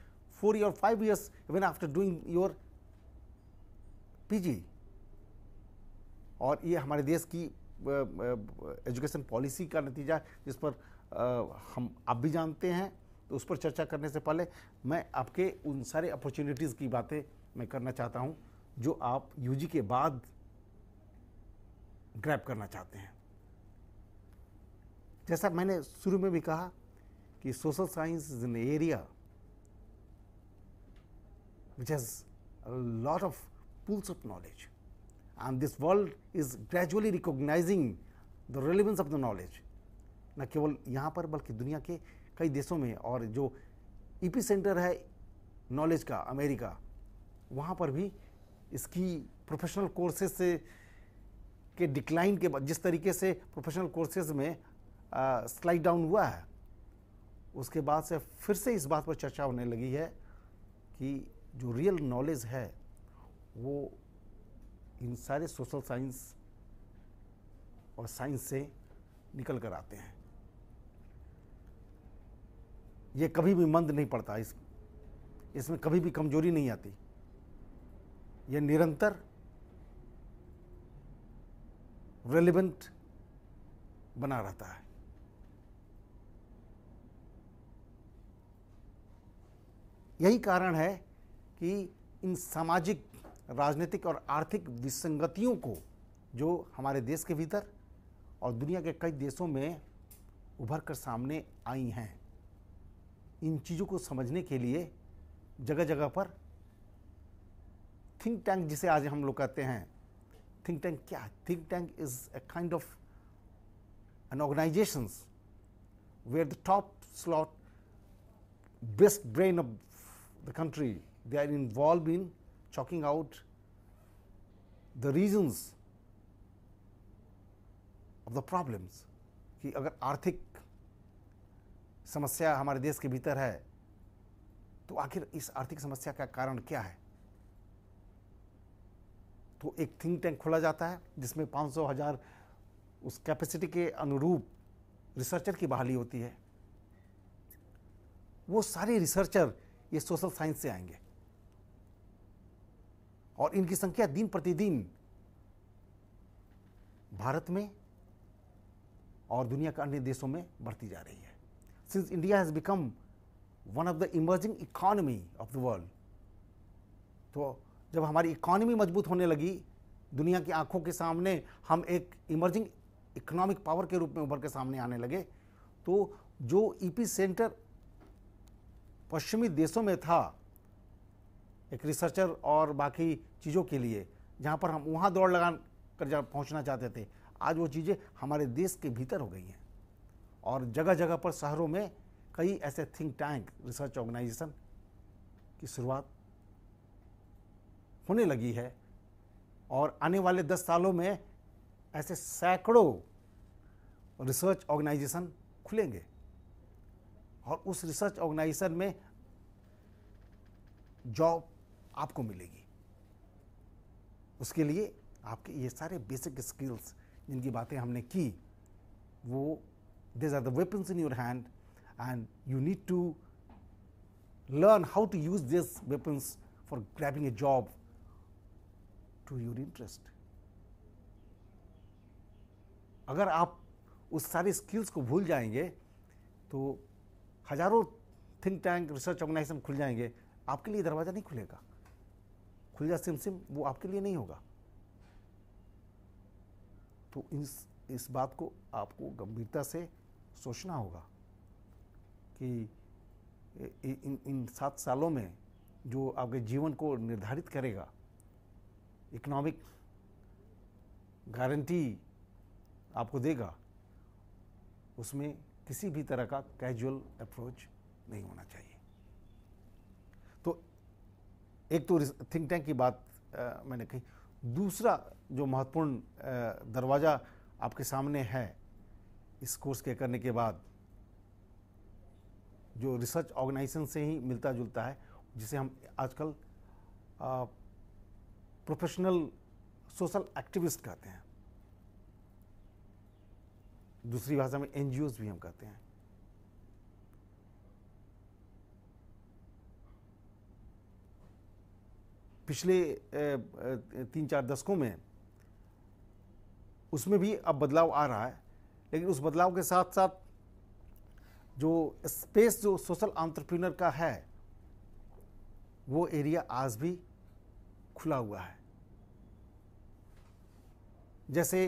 four years, five years even after doing your PG. और ये हमारे देश की एजुकेशन पॉलिसी का नतीजा जिस पर हम आप भी जानते हैं तो उस पर चर्चा करने से पहले मैं आपके उन सारे अपॉर्चुनिटीज़ की बातें मैं करना चाहता हूं जो आप यूजी के बाद ग्रैप करना चाहते हैं जैसा मैंने शुरू में भी कहा कि social science is an area which has a lot of pools of knowledge and this world is gradually recognizing the relevance of the knowledge न केवल यहाँ पर बल्कि दुनिया के कई देशों में और जो ईपी सेंटर है नॉलेज का अमेरिका वहाँ पर भी इसकी प्रोफेशनल कोर्सेज से के डिक्लाइन के बाद जिस तरीके से प्रोफेशनल कोर्सेज में स्लाइड डाउन हुआ है उसके बाद से फिर से इस बात पर चर्चा होने लगी है कि जो रियल नॉलेज है वो इन सारे सोशल साइंस और साइंस से निकल कर आते हैं ये कभी भी मंद नहीं पड़ता इस इसमें कभी भी कमजोरी नहीं आती ये निरंतर रेलिवेंट बना रहता है यही कारण है कि इन सामाजिक राजनीतिक और आर्थिक विसंगतियों को जो हमारे देश के भीतर और दुनिया के कई देशों में उभर कर सामने आई हैं इन चीज़ों को समझने के लिए जगह जगह पर थिंक टैंक जिसे आज हम लोग कहते हैं थिंक टैंक क्या है think tank is a kind of an organisation where the top slot best brain of the country they are involved in chalking out the reasons of the problems कि अगर आर्थिक समस्या हमारे देश के भीतर है तो आखिर इस आर्थिक समस्या का कारण क्या है तो एक थिंक टैंक खोला जाता है जिसमें पाँच सौ हज़ार उस कैपेसिटी के अनुरूप रिसर्चर की बहाली होती है वो सारे रिसर्चर ये सोशल साइंस से आएंगे और इनकी संख्या दिन प्रतिदिन भारत में और दुनिया के अन्य देशों में बढ़ती जा रही है since India has become one of the emerging economy of the world तो जब हमारी इकॉनमी मजबूत होने लगी दुनिया की आंखों के सामने हम एक इमर्जिंग इकोनॉमिक पावर के रूप में उभर के सामने आने लगे तो जो ईपी e सेंटर पश्चिमी देशों में था एक रिसर्चर और बाकी चीज़ों के लिए जहाँ पर हम वहाँ दौड़ लगा कर जा पहुँचना चाहते थे आज वो चीज़ें हमारे देश के भीतर हो गई हैं और जगह जगह पर शहरों में कई ऐसे थिंक टैंक रिसर्च ऑर्गेनाइजेशन की शुरुआत होने लगी है और आने वाले दस सालों में ऐसे सैकड़ों रिसर्च ऑर्गेनाइजेशन खुलेंगे और उस रिसर्च ऑर्गेनाइजेशन में जॉब आपको मिलेगी उसके लिए आपके ये सारे बेसिक स्किल्स जिनकी बातें हमने की वो these are the weapons in your hand and you need to learn how to use this weapons for grabbing a job to your interest अगर आप उस सारे स्किल्स को भूल जाएंगे तो हजारों थिंक टैंक रिसर्च ऑर्गेनाइजेशन खुल जाएंगे आपके लिए दरवाज़ा नहीं खुलेगा खुल जा सिम सिम वो आपके लिए नहीं होगा तो इस इस बात को आपको गंभीरता से सोचना होगा कि इन इन सात सालों में जो आपके जीवन को निर्धारित करेगा इकोनॉमिक गारंटी आपको देगा उसमें किसी भी तरह का कैजुअल अप्रोच नहीं होना चाहिए एक तो थिंक टैंक की बात आ, मैंने कही दूसरा जो महत्वपूर्ण दरवाज़ा आपके सामने है इस कोर्स के करने के बाद जो रिसर्च ऑर्गेनाइजेशन से ही मिलता जुलता है जिसे हम आजकल प्रोफेशनल सोशल एक्टिविस्ट कहते हैं दूसरी भाषा में एनजीओज भी हम कहते हैं पिछले तीन चार दशकों में उसमें भी अब बदलाव आ रहा है लेकिन उस बदलाव के साथ साथ जो स्पेस जो सोशल आंट्रप्रीनर का है वो एरिया आज भी खुला हुआ है जैसे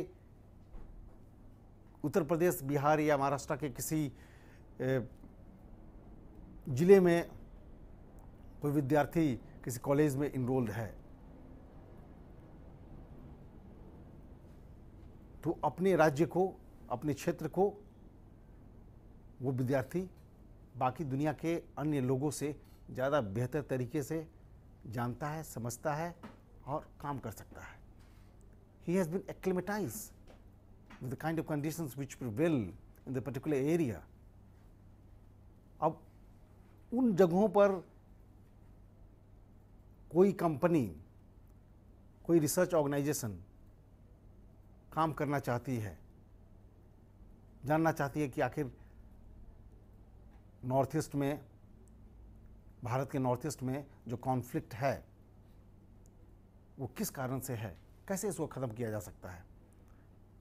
उत्तर प्रदेश बिहार या महाराष्ट्र के किसी ज़िले में कोई विद्यार्थी किसी कॉलेज में इनरोल्ड है तो अपने राज्य को अपने क्षेत्र को वो विद्यार्थी बाकी दुनिया के अन्य लोगों से ज़्यादा बेहतर तरीके से जानता है समझता है और काम कर सकता है he has been acclimatise with the kind of conditions which prevail in the particular area अब उन जगहों पर कोई कंपनी कोई रिसर्च ऑर्गेनाइजेशन काम करना चाहती है जानना चाहती है कि आखिर नॉर्थ ईस्ट में भारत के नॉर्थ ईस्ट में जो कॉन्फ्लिक्ट है वो किस कारण से है कैसे इसको ख़त्म किया जा सकता है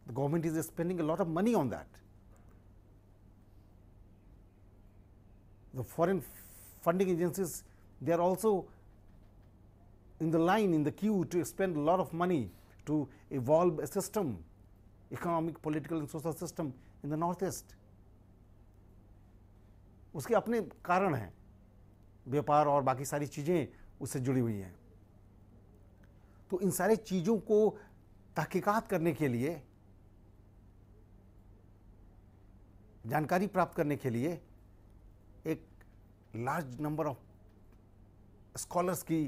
the government is spending a lot of money on that the foreign funding agencies they are also in the line in the queue to spend a lot of money to evolve a system economic political and social system in the northeast उसके अपने कारण हैं व्यापार और बाकी सारी चीज़ें उससे जुड़ी हुई हैं तो इन सारी चीज़ों को तहकीकात करने के लिए जानकारी प्राप्त करने के लिए एक लार्ज नंबर ऑफ स्कॉलर्स की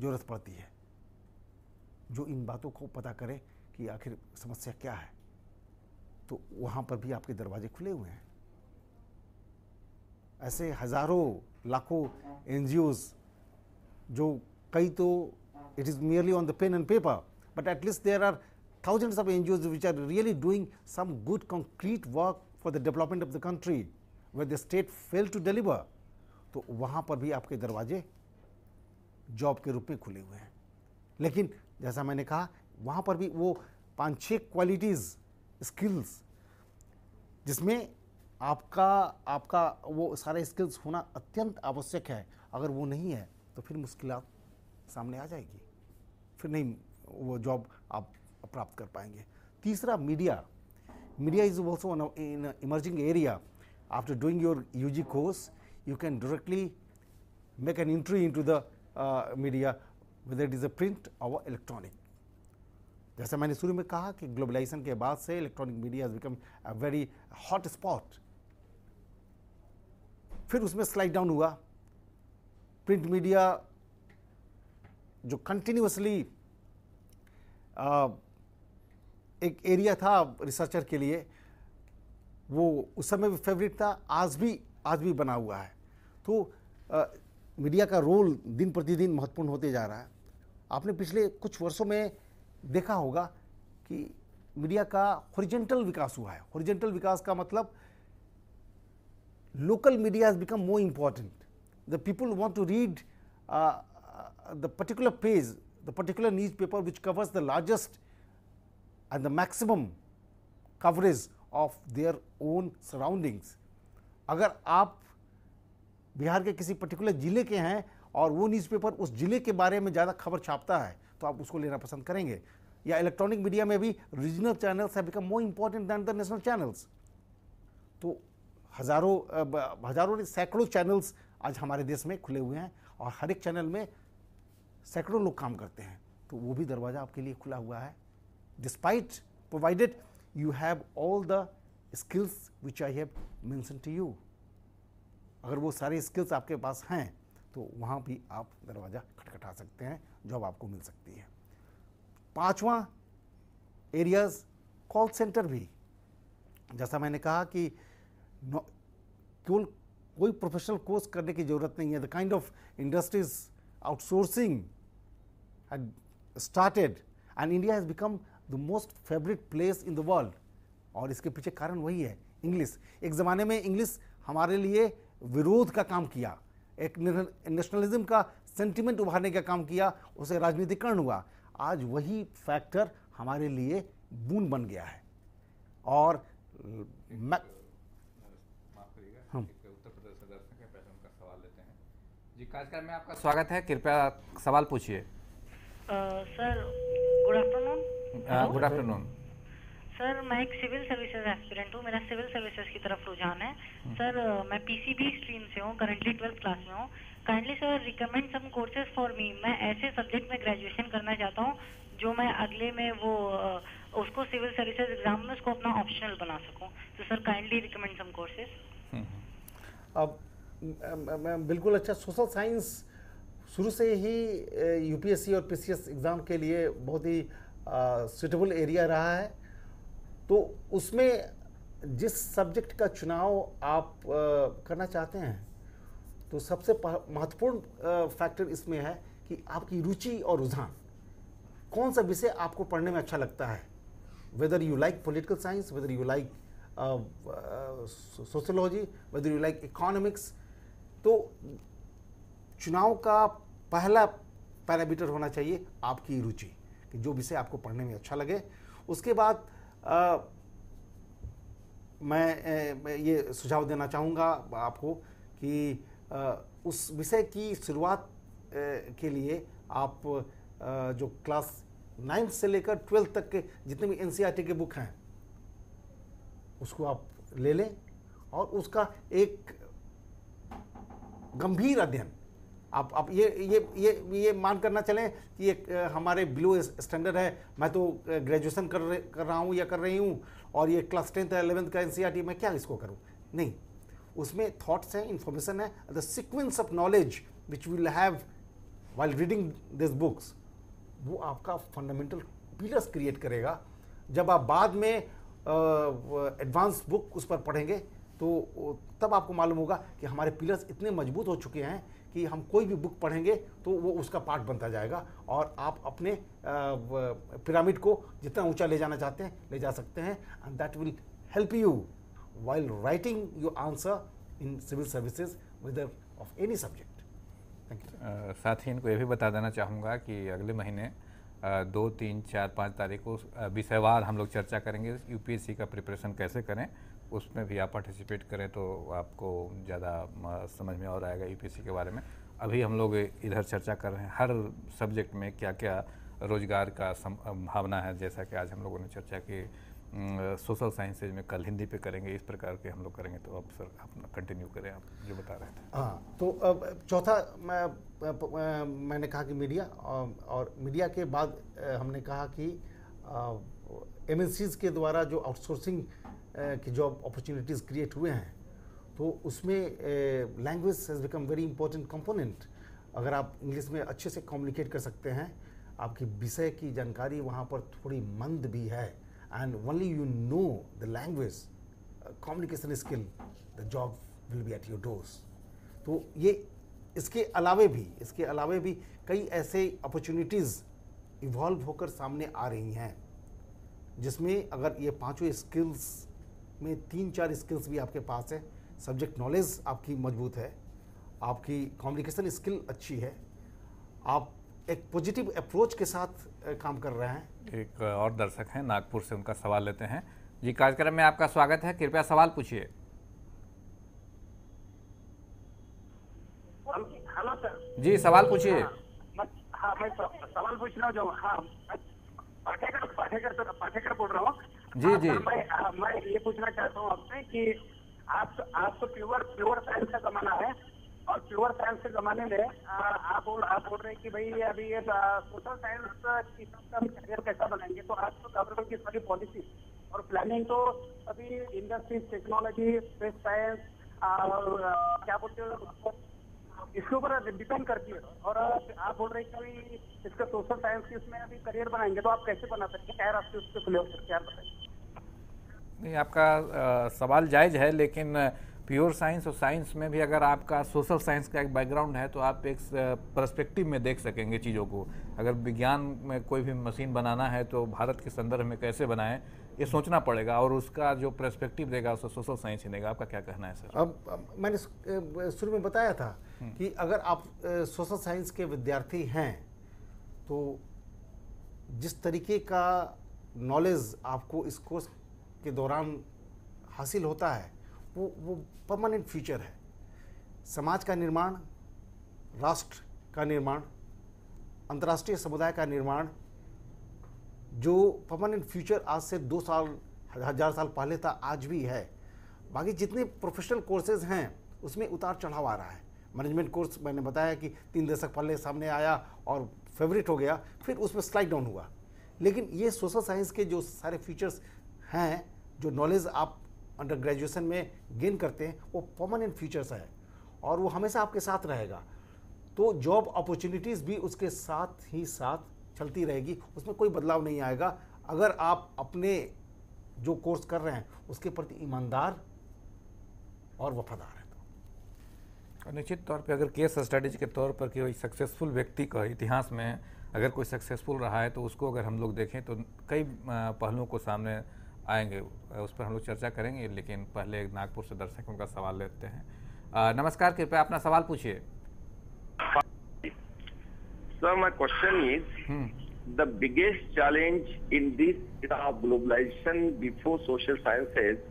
जरूरत पड़ती है जो इन बातों को पता करे कि आखिर समस्या क्या है तो वहां पर भी आपके दरवाजे खुले हुए हैं ऐसे हजारों लाखों एन जो कई तो it is merely on the pen and paper but at least there are thousands of N G are really doing some good concrete work for the development of the country where the state fail to deliver तो वहां पर भी आपके दरवाजे जॉब के रूप में खुले हुए हैं लेकिन जैसा मैंने कहा वहाँ पर भी वो पाँच छः क्वालिटीज़ स्किल्स जिसमें आपका आपका वो सारे स्किल्स होना अत्यंत आवश्यक है अगर वो नहीं है तो फिर मुश्किल सामने आ जाएगी फिर नहीं वो जॉब आप प्राप्त कर पाएंगे तीसरा media media is also in emerging area after doing your UG course you can directly make an entry into the media whether whether it is a print or जैसे मैंने शुरू में कहा कि ग्लोबलाइजेशन के बाद से electronic media has become a very hot spot फिर उसमें स्लाइड डाउन हुआ प्रिंट मीडिया जो कंटिन्यूसली एक एरिया था रिसर्चर के लिए वो उस समय भी फेवरेट था आज भी आज भी बना हुआ है तो मीडिया का रोल दिन प्रतिदिन महत्वपूर्ण होते जा रहा है आपने पिछले कुछ वर्षों में देखा होगा कि मीडिया का हॉरिजेंटल विकास हुआ है हॉरिजेंटल विकास का मतलब local media has become more important the people want to read the particular page the particular newspaper which covers the largest and the maximum coverage of their own surroundings अगर आप बिहार के किसी पर्टिकुलर ज़िले के हैं और वो न्यूज़पेपर उस ज़िले के बारे में ज़्यादा खबर छापता है तो आप उसको लेना पसंद करेंगे या इलेक्ट्रॉनिक मीडिया में भी रीजनल चैनल्स है become more important than the national channels तो हज़ारों हज़ारों सैकड़ों चैनल्स आज हमारे देश में खुले हुए हैं और हर एक चैनल में सैकड़ों लोग काम करते हैं तो वो भी दरवाज़ा आपके लिए खुला हुआ है despite provided you have all the skills which I have mention to you अगर वो सारे स्किल्स आपके पास हैं तो वहाँ भी आप दरवाज़ा खटखटा सकते हैं जॉब आपको मिल सकती है पांचवा एरियाज कॉल सेंटर भी जैसा मैंने कहा कि केवल कोई प्रोफेशनल कोर्स करने की ज़रूरत नहीं है the kind of industries outsourcing started and India has become the most favourite place in the world और इसके पीछे कारण वही है इंग्लिश एक ज़माने में इंग्लिश हमारे लिए विरोध का काम किया एक नेशनलिज्म का सेंटिमेंट उभारने का काम किया उसे राजनीतिकरण हुआ आज वही फैक्टर हमारे लिए बूंद बन गया है और मैं जी कार्यक्रम में आपका स्वागत है कृपया सवाल पूछिए sir good afternoon good afternoon sir मैं एक सिविल सर्विसेज एस्पिरेंट हूँ मेरा सिविल सर्विसेज की तरफ रुझान है हम्म। सर मैं पीसीबी स्ट्रीम से हूँ करंटली ट्वेल्थ क्लास में हूँ kindly sir recommend some courses for me मैं ऐसे सब्जेक्ट में ग्रेजुएशन करना चाहता हूँ जो मैं अगले में वो उसको सिविल सर्विसेज एग्जाम में उसको अपना ऑप्शनल बना सकूँ तो sir kindly recommend some courses अब बिल्कुल अच्छा सोशल साइंस शुरू से ही यूपीएससी और पीसीएस एग्ज़ाम के लिए बहुत ही सुटेबल एरिया रहा है तो उसमें जिस सब्जेक्ट का चुनाव आप करना चाहते हैं तो सबसे महत्वपूर्ण फैक्टर इसमें है कि आपकी रुचि और रुझान कौन सा विषय आपको पढ़ने में अच्छा लगता है whether you like political science whether you like sociology whether you like economics तो चुनाव का पहला पैरामीटर होना चाहिए आपकी रुचि कि जो विषय आपको पढ़ने में अच्छा लगे उसके बाद आ, मैं ये सुझाव देना चाहूँगा आपको कि आ, उस विषय की शुरुआत के लिए आप आ, जो क्लास नाइन्थ से लेकर ट्वेल्थ तक के जितने भी एन e के बुक हैं उसको आप ले लें और उसका एक गंभीर अध्ययन आप आप ये ये ये ये मान करना चलें कि ये हमारे ब्लू स्टैंडर्ड है मैं तो ग्रेजुएशन कर कर रहा हूँ या कर रही हूँ और ये क्लास टेंथ एलेवेंथ का एन e मैं क्या इसको करूँ नहीं उसमें थॉट्स हैं इन्फॉर्मेशन है the sequence of knowledge which will have while reading this books वो आपका फंडामेंटल पिलर्स क्रिएट करेगा जब आप बाद में एडवांस बुक उस पर पढ़ेंगे तो तब आपको मालूम होगा कि हमारे पिलर्स इतने मजबूत हो चुके हैं कि हम कोई भी बुक पढ़ेंगे तो वो उसका पार्ट बनता जाएगा और आप अपने पिरामिड को जितना ऊंचा ले जाना चाहते हैं ले जा सकते हैं and that will help you while writing your answer in civil services whether of any subject thank you साथ ही इनको ये भी बता देना चाहूँगा कि अगले महीने Uh, दो तीन चार पाँच तारीख को विषयवार हम लोग चर्चा करेंगे यूपीएससी का प्रिपरेशन कैसे करें उसमें भी आप पार्टिसिपेट करें तो आपको ज़्यादा समझ में और आएगा यू के बारे में अभी हम लोग इधर चर्चा कर रहे हैं हर सब्जेक्ट में क्या क्या रोजगार का संभावना है जैसा कि आज हम लोगों ने चर्चा की सोशल साइंसेज में कल हिंदी पे करेंगे इस प्रकार के हम लोग करेंगे तो अब सर आप कंटिन्यू करें आप जो बता रहे थे हाँ तो अब चौथा मैं, मैंने कहा कि मीडिया और, और मीडिया के बाद हमने कहा कि एम के द्वारा जो आउटसोर्सिंग के जॉब अपॉर्चुनिटीज़ क्रिएट हुए हैं तो उसमें language has become very important component अगर आप इंग्लिश में अच्छे से कम्युनिकेट कर सकते हैं आपकी विषय की जानकारी वहाँ पर थोड़ी मंद भी है and only you know the language communication skill the job will be at your doors तो ये इसके अलावे भी इसके अलावे भी कई ऐसे अपॉर्चुनिटीज़ इवॉल्व होकर सामने आ रही हैं जिसमें अगर ये पांचों स्किल्स में तीन चार स्किल्स भी आपके पास है सब्जेक्ट नॉलेज आपकी मजबूत है आपकी कम्युनिकेशन स्किल अच्छी है आप एक पॉजिटिव अप्रोच के साथ काम कर रहे हैं एक और दर्शक हैं नागपुर से उनका सवाल लेते हैं जी कार्यक्रम में आपका स्वागत है कृपया सवाल पूछिए हेलो सर जी सवाल पूछिए हाँ, हाँ मैं सवाल पूछना जो हाँ पाठेकर पाठेकर पाठेकर बोल रहा हूँ जी हाँ, जी मैं, हाँ, मैं ये पूछना चाहता हूँ आपसे कि आप आप तो प्योर प्योर साइंस का जमाना है और प्योर साइंस के जमाने में आप बोल आप बोल रहे हैं कि भाई अभी ये सोशल साइंस की करियर कैसा बनाएंगे तो आप तो गवर्नमेंट की सारी पॉलिसी और प्लानिंग तो अभी इंडस्ट्रीज टेक्नोलॉजी स्पेस साइंस क्या बोलते हैं इसके ऊपर डिपेंड करती है और आप बोल रहे कि इसका सोशल साइंस की उसमें अभी करियर बनाएंगे तो आप कैसे बना सकते हैं खैर उसके खुले क्या बताइए नहीं आपका आ, सवाल जायज है लेकिन प्योर साइंस और साइंस में भी अगर आपका सोशल साइंस का एक बैकग्राउंड है तो आप एक परस्पेक्टिव में देख सकेंगे चीज़ों को अगर विज्ञान में कोई भी मशीन बनाना है तो भारत के संदर्भ में कैसे बनाएं ये सोचना पड़ेगा और उसका जो प्रस्पेक्टिव देगा उसका सोशल साइंस ही देगा आपका क्या कहना है सर अब, अब मैंने शुरू में बताया था हम्म। कि अगर आप सोशल साइंस के विद्यार्थी हैं तो जिस तरीके का नॉलेज आपको इस कोर्स के दौरान हासिल होता है वो वो परमानेंट फ्यूचर है समाज का निर्माण राष्ट्र का निर्माण अंतर्राष्ट्रीय समुदाय का निर्माण जो परमानेंट फ्यूचर आज से दो साल हज़ार साल पहले था आज भी है बाकी जितने प्रोफेशनल कोर्सेज हैं उसमें उतार चढ़ाव आ रहा है मैनेजमेंट कोर्स मैंने बताया कि तीन दशक पहले सामने आया और फेवरेट हो गया फिर उसमें स्लाइड डाउन हुआ लेकिन ये सोशल साइंस के जो सारे फीचर्स हैं जो नॉलेज आप अंडर ग्रेजुएशन में गेन करते हैं वो परमानेंट फीचर्स हैं और वो हमेशा आपके साथ रहेगा तो जॉब अपॉर्चुनिटीज़ भी उसके साथ ही साथ चलती रहेगी उसमें कोई बदलाव नहीं आएगा अगर आप अपने जो कोर्स कर रहे हैं उसके प्रति ईमानदार और वफादार और निश्चित तौर पे अगर केस स्टडीज के तौर पर कोई सक्सेसफुल व्यक्ति का इतिहास में अगर कोई सक्सेसफुल रहा है तो उसको अगर हम लोग देखें तो कई पहलुओं को सामने आएंगे उस पर हम लोग चर्चा करेंगे लेकिन पहले नागपुर से दर्शक उनका सवाल लेते हैं नमस्कार कृपया अपना सवाल पूछिए sir my question is the biggest challenge in this globalisation before social sciences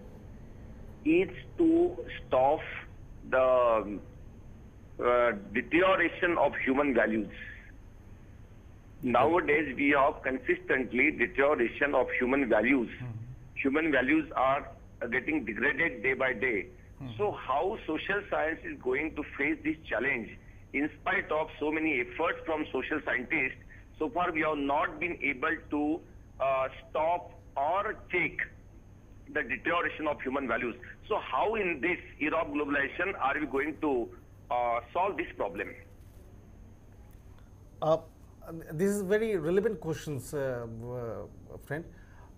is to stop the Uh, deterioration of human values. Nowadays, we have consistently deterioration of human values. Mm -hmm. Human values are getting degraded day by day. Mm -hmm. So how social science is going to face this challenge in spite of so many efforts from social scientists? So far, we have not been able to uh, stop or check the deterioration of human values. So how in this era of globalization are we going to uh, solve this problem? Uh, this is very relevant questions, uh, friend.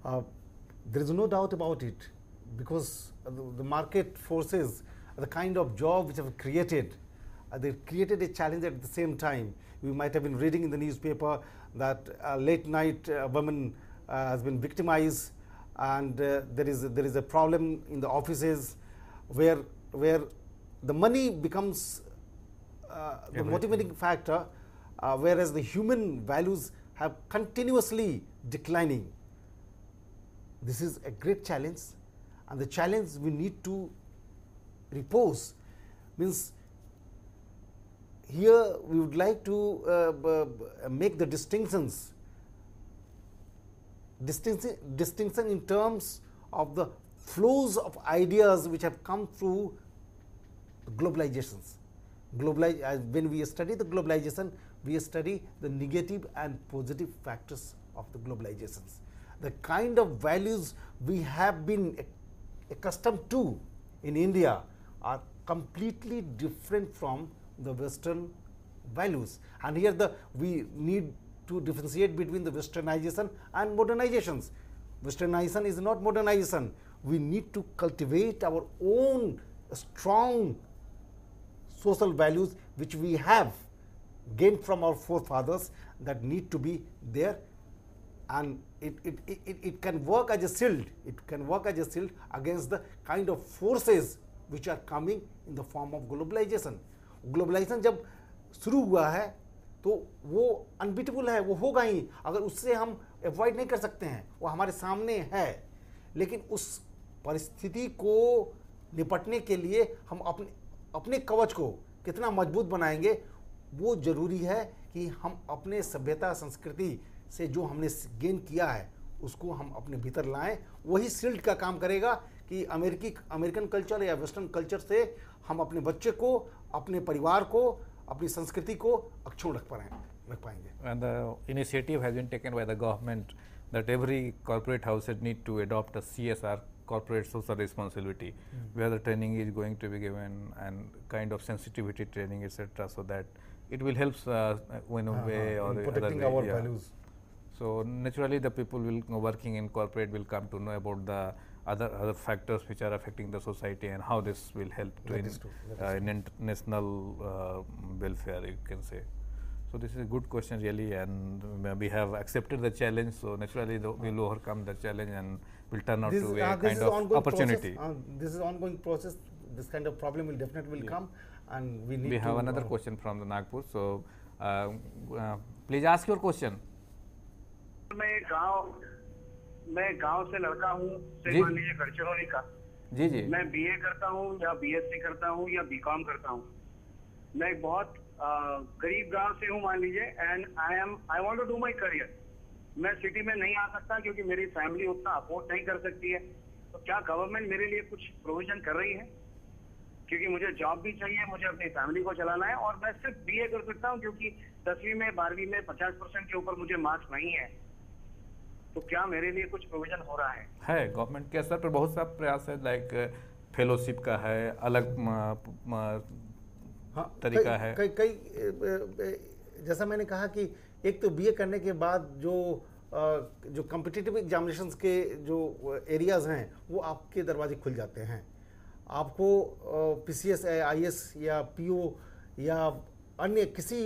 there is no doubt about it because the, market forces, the kind of job which have created, they created a challenge at the same time. We might have been reading in the newspaper that a late night uh, woman uh, has been victimized, and uh, there is there is a problem in the offices where where the money becomes uh, the motivating factor, uh, whereas the human values have continuously declining. This is a great challenge, and the challenge we need to repose means here we would like to uh, make the distinctions distinction, distinction in terms of the flows of ideas which have come through globalizations. Globalize, uh, when we study the globalization, we study the negative and positive factors of the globalizations. The kind of values we have been accustomed to in India are completely different from the Western values. And here the we need to differentiate between the westernization and modernizations. Westernization is not modernization. We need to cultivate our own strong social values which we have gained from our forefathers that need to be there and it, it, it, it can work as a shield it can work as a shield against the kind of forces which are coming in the form of globalization globalization jab shuru hua hai तो वो अनबिटेबल है वो होगा ही अगर उससे हम एवॉइड नहीं कर सकते हैं वो हमारे सामने है लेकिन उस परिस्थिति को निपटने के लिए हम अपने अपने कवच को कितना मजबूत बनाएंगे वो जरूरी है कि हम अपने सभ्यता संस्कृति से जो हमने गेन किया है उसको हम अपने भीतर लाएं वही सिल्ड का काम करेगा कि अमेरिकी अमेरिकन कल्चर या वेस्टर्न कल्चर से हम अपने बच्चे को अपने परिवार को अपनी संस्कृति को अक्षुण रख पाए रख पाएंगे and the initiative has been taken by the government that every corporate house need to adopt a CSR corporates also responsibility, mm. where the training is going to be given and kind of sensitivity training, etc. So that it will help uh, in a uh, way or protecting our way, yeah. values. So naturally, the people will working in corporate will come to know about the other other factors which are affecting the society and how this will help to in, uh, in international uh, welfare. You can say. So this is a good question really and we have accepted the challenge. So naturally the, we'll overcome the challenge and will turn out this to is, a uh, kind of opportunity. Uh, this is ongoing process. This kind of problem will definitely will yeah. come and we need We have another uh, question from the Nagpur. So please ask your question. मैं गांव से लड़का हूँ मान लीजिए गढ़चिरौली का जी जी मैं बीए करता हूँ या बीएससी करता हूँ या बीकॉम करता हूँ मैं एक बहुत गरीब गांव से हूँ मान लीजिए and I am I want to do my career मैं सिटी में नहीं आ सकता क्योंकि मेरी फैमिली उतना अफोर्ड नहीं कर सकती है तो क्या गवर्नमेंट मेरे लिए कुछ प्रोविजन कर रही है क्योंकि मुझे जॉब भी चाहिए मुझे अपनी फैमिली को चलाना है और मैं सिर्फ बीए कर सकता हूँ क्योंकि दसवीं में बारहवीं में पचास परसेंट के ऊपर मुझे मार्क्स नहीं है तो क्या मेरे लिए कुछ प्रोविजन हो रहा है है गवर्नमेंट के स्तर पर बहुत सा प्रयास है लाइक फेलोशिप का है अलग हाँ, तरीका है कई कई जैसा मैंने कहा कि एक तो बीए करने के बाद जो जो कम्पिटिटिव एग्जामिनेशन के जो एरियाज़ हैं वो आपके दरवाजे खुल जाते हैं आपको P C S I S या पी ओ या अन्य किसी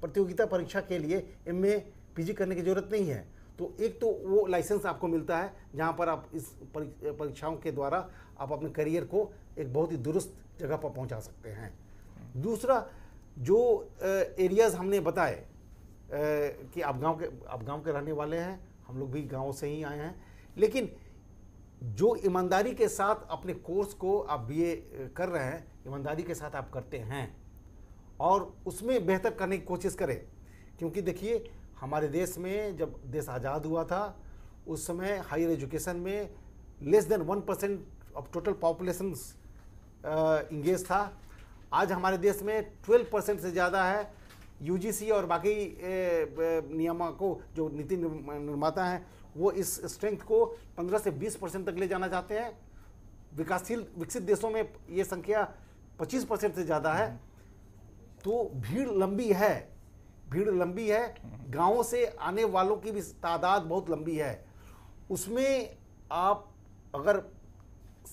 प्रतियोगिता परीक्षा के लिए ए पी जी करने की ज़रूरत नहीं है तो एक तो वो लाइसेंस आपको मिलता है जहाँ पर आप इस परीक्षाओं के द्वारा आप अपने करियर को एक बहुत ही दुरुस्त जगह पर पहुँचा सकते हैं दूसरा जो एरियाज़ हमने बताए कि आप गाँव के आप गाँव के रहने वाले हैं हम लोग भी गाँव से ही आए हैं लेकिन जो ईमानदारी के साथ अपने कोर्स को आप बीए कर रहे हैं ईमानदारी के साथ आप करते हैं और उसमें बेहतर करने की कोशिश करें क्योंकि देखिए हमारे देश में जब देश आज़ाद हुआ था उस समय हायर एजुकेशन में less than one percent of total population engage था आज हमारे देश में 12 परसेंट से ज़्यादा है यूजीसी और बाकी नियमों को जो नीति निर्माता हैं वो इस स्ट्रेंथ को 15 से 20 परसेंट तक ले जाना चाहते हैं विकासशील विकसित देशों में ये संख्या 25 परसेंट से ज़्यादा है तो भीड़ लंबी है भीड़ लंबी है गाँव से आने वालों की भी तादाद बहुत लंबी है उसमें आप अगर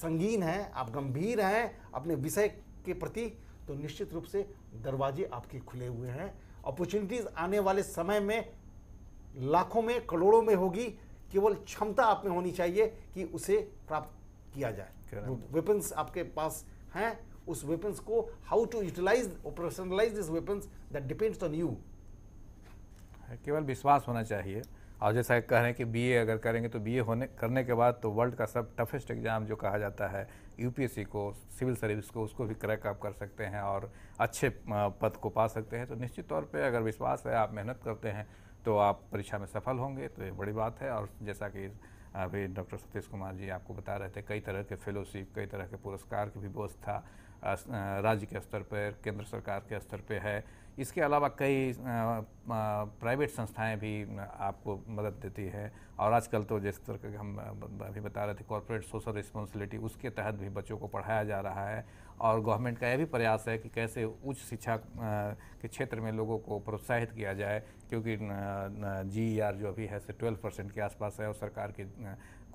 संगीन हैं आप गंभीर हैं अपने विषय के प्रति तो निश्चित रूप से दरवाजे आपके खुले हुए हैं अपॉर्चुनिटीज आने वाले समय में लाखों में करोड़ों में होगी केवल क्षमता आप में होनी चाहिए कि उसे प्राप्त किया जाए वेपन्स आपके पास हैं उस वेपन्स को how to utilise operationalise this weapons that depends on you केवल विश्वास होना चाहिए और जैसा कह रहे हैं कि बीए अगर करेंगे तो बीए होने करने के बाद तो वर्ल्ड का सब टफेस्ट एग्ज़ाम जो कहा जाता है यूपीएससी को सिविल सर्विस को उसको भी क्रैक आप कर सकते हैं और अच्छे पद को पा सकते हैं तो निश्चित तौर पे अगर विश्वास है आप मेहनत करते हैं तो आप परीक्षा में सफल होंगे तो ये बड़ी बात है और जैसा कि अभी डॉक्टर सतीश कुमार जी आपको बता रहे थे कई तरह के फेलोशिप कई तरह के पुरस्कार की भी व्यवस्था राज्य के स्तर पर केंद्र सरकार के स्तर पर है इसके अलावा कई प्राइवेट संस्थाएं भी आपको मदद देती है और आजकल तो जिस तरह के हम अभी बता रहे थे कॉरपोरेट सोशल रिस्पॉन्सिबिलिटी उसके तहत भी बच्चों को पढ़ाया जा रहा है और गवर्नमेंट का यह भी प्रयास है कि कैसे उच्च शिक्षा के क्षेत्र में लोगों को प्रोत्साहित किया जाए क्योंकि जी आर e जो अभी है से ट्वेल्व परसेंट के आसपास है और सरकार की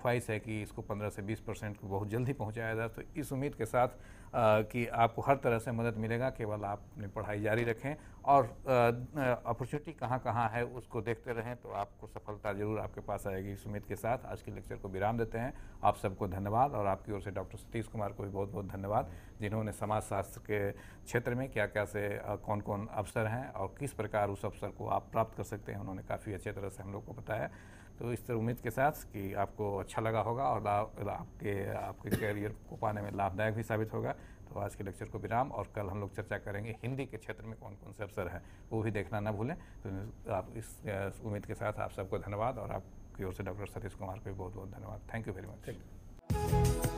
ख्वाहिश है कि इसको 15 से 20 परसेंट को बहुत जल्दी पहुंचाया जाए तो इस उम्मीद के साथ आ, कि आपको हर तरह से मदद मिलेगा केवल आप अपनी पढ़ाई जारी रखें और अपॉर्चुनिटी कहाँ कहाँ है उसको देखते रहें तो आपको सफलता जरूर आपके पास आएगी इस उम्मीद के साथ आज के लेक्चर को विराम देते हैं आप सबको धन्यवाद और आपकी ओर से डॉक्टर सतीश कुमार को भी बहुत बहुत धन्यवाद जिन्होंने समाजशास्त्र के क्षेत्र में क्या क्या से कौन कौन अवसर हैं और किस प्रकार उस अवसर को आप प्राप्त कर सकते हैं उन्होंने काफ़ी अच्छे तरह से हम लोग को बताया तो इस तरह उम्मीद के साथ कि आपको अच्छा लगा होगा और आपके आपके करियर को पाने में लाभदायक भी साबित होगा तो आज के लेक्चर को विराम और कल हम लोग चर्चा करेंगे हिंदी के क्षेत्र में कौन कौन से अवसर हैं वो भी देखना ना भूलें तो आप इस उम्मीद के साथ आप सबको धन्यवाद और आपकी ओर से डॉक्टर सतीश कुमार को भी बहुत बहुत धन्यवाद thank you very much thank you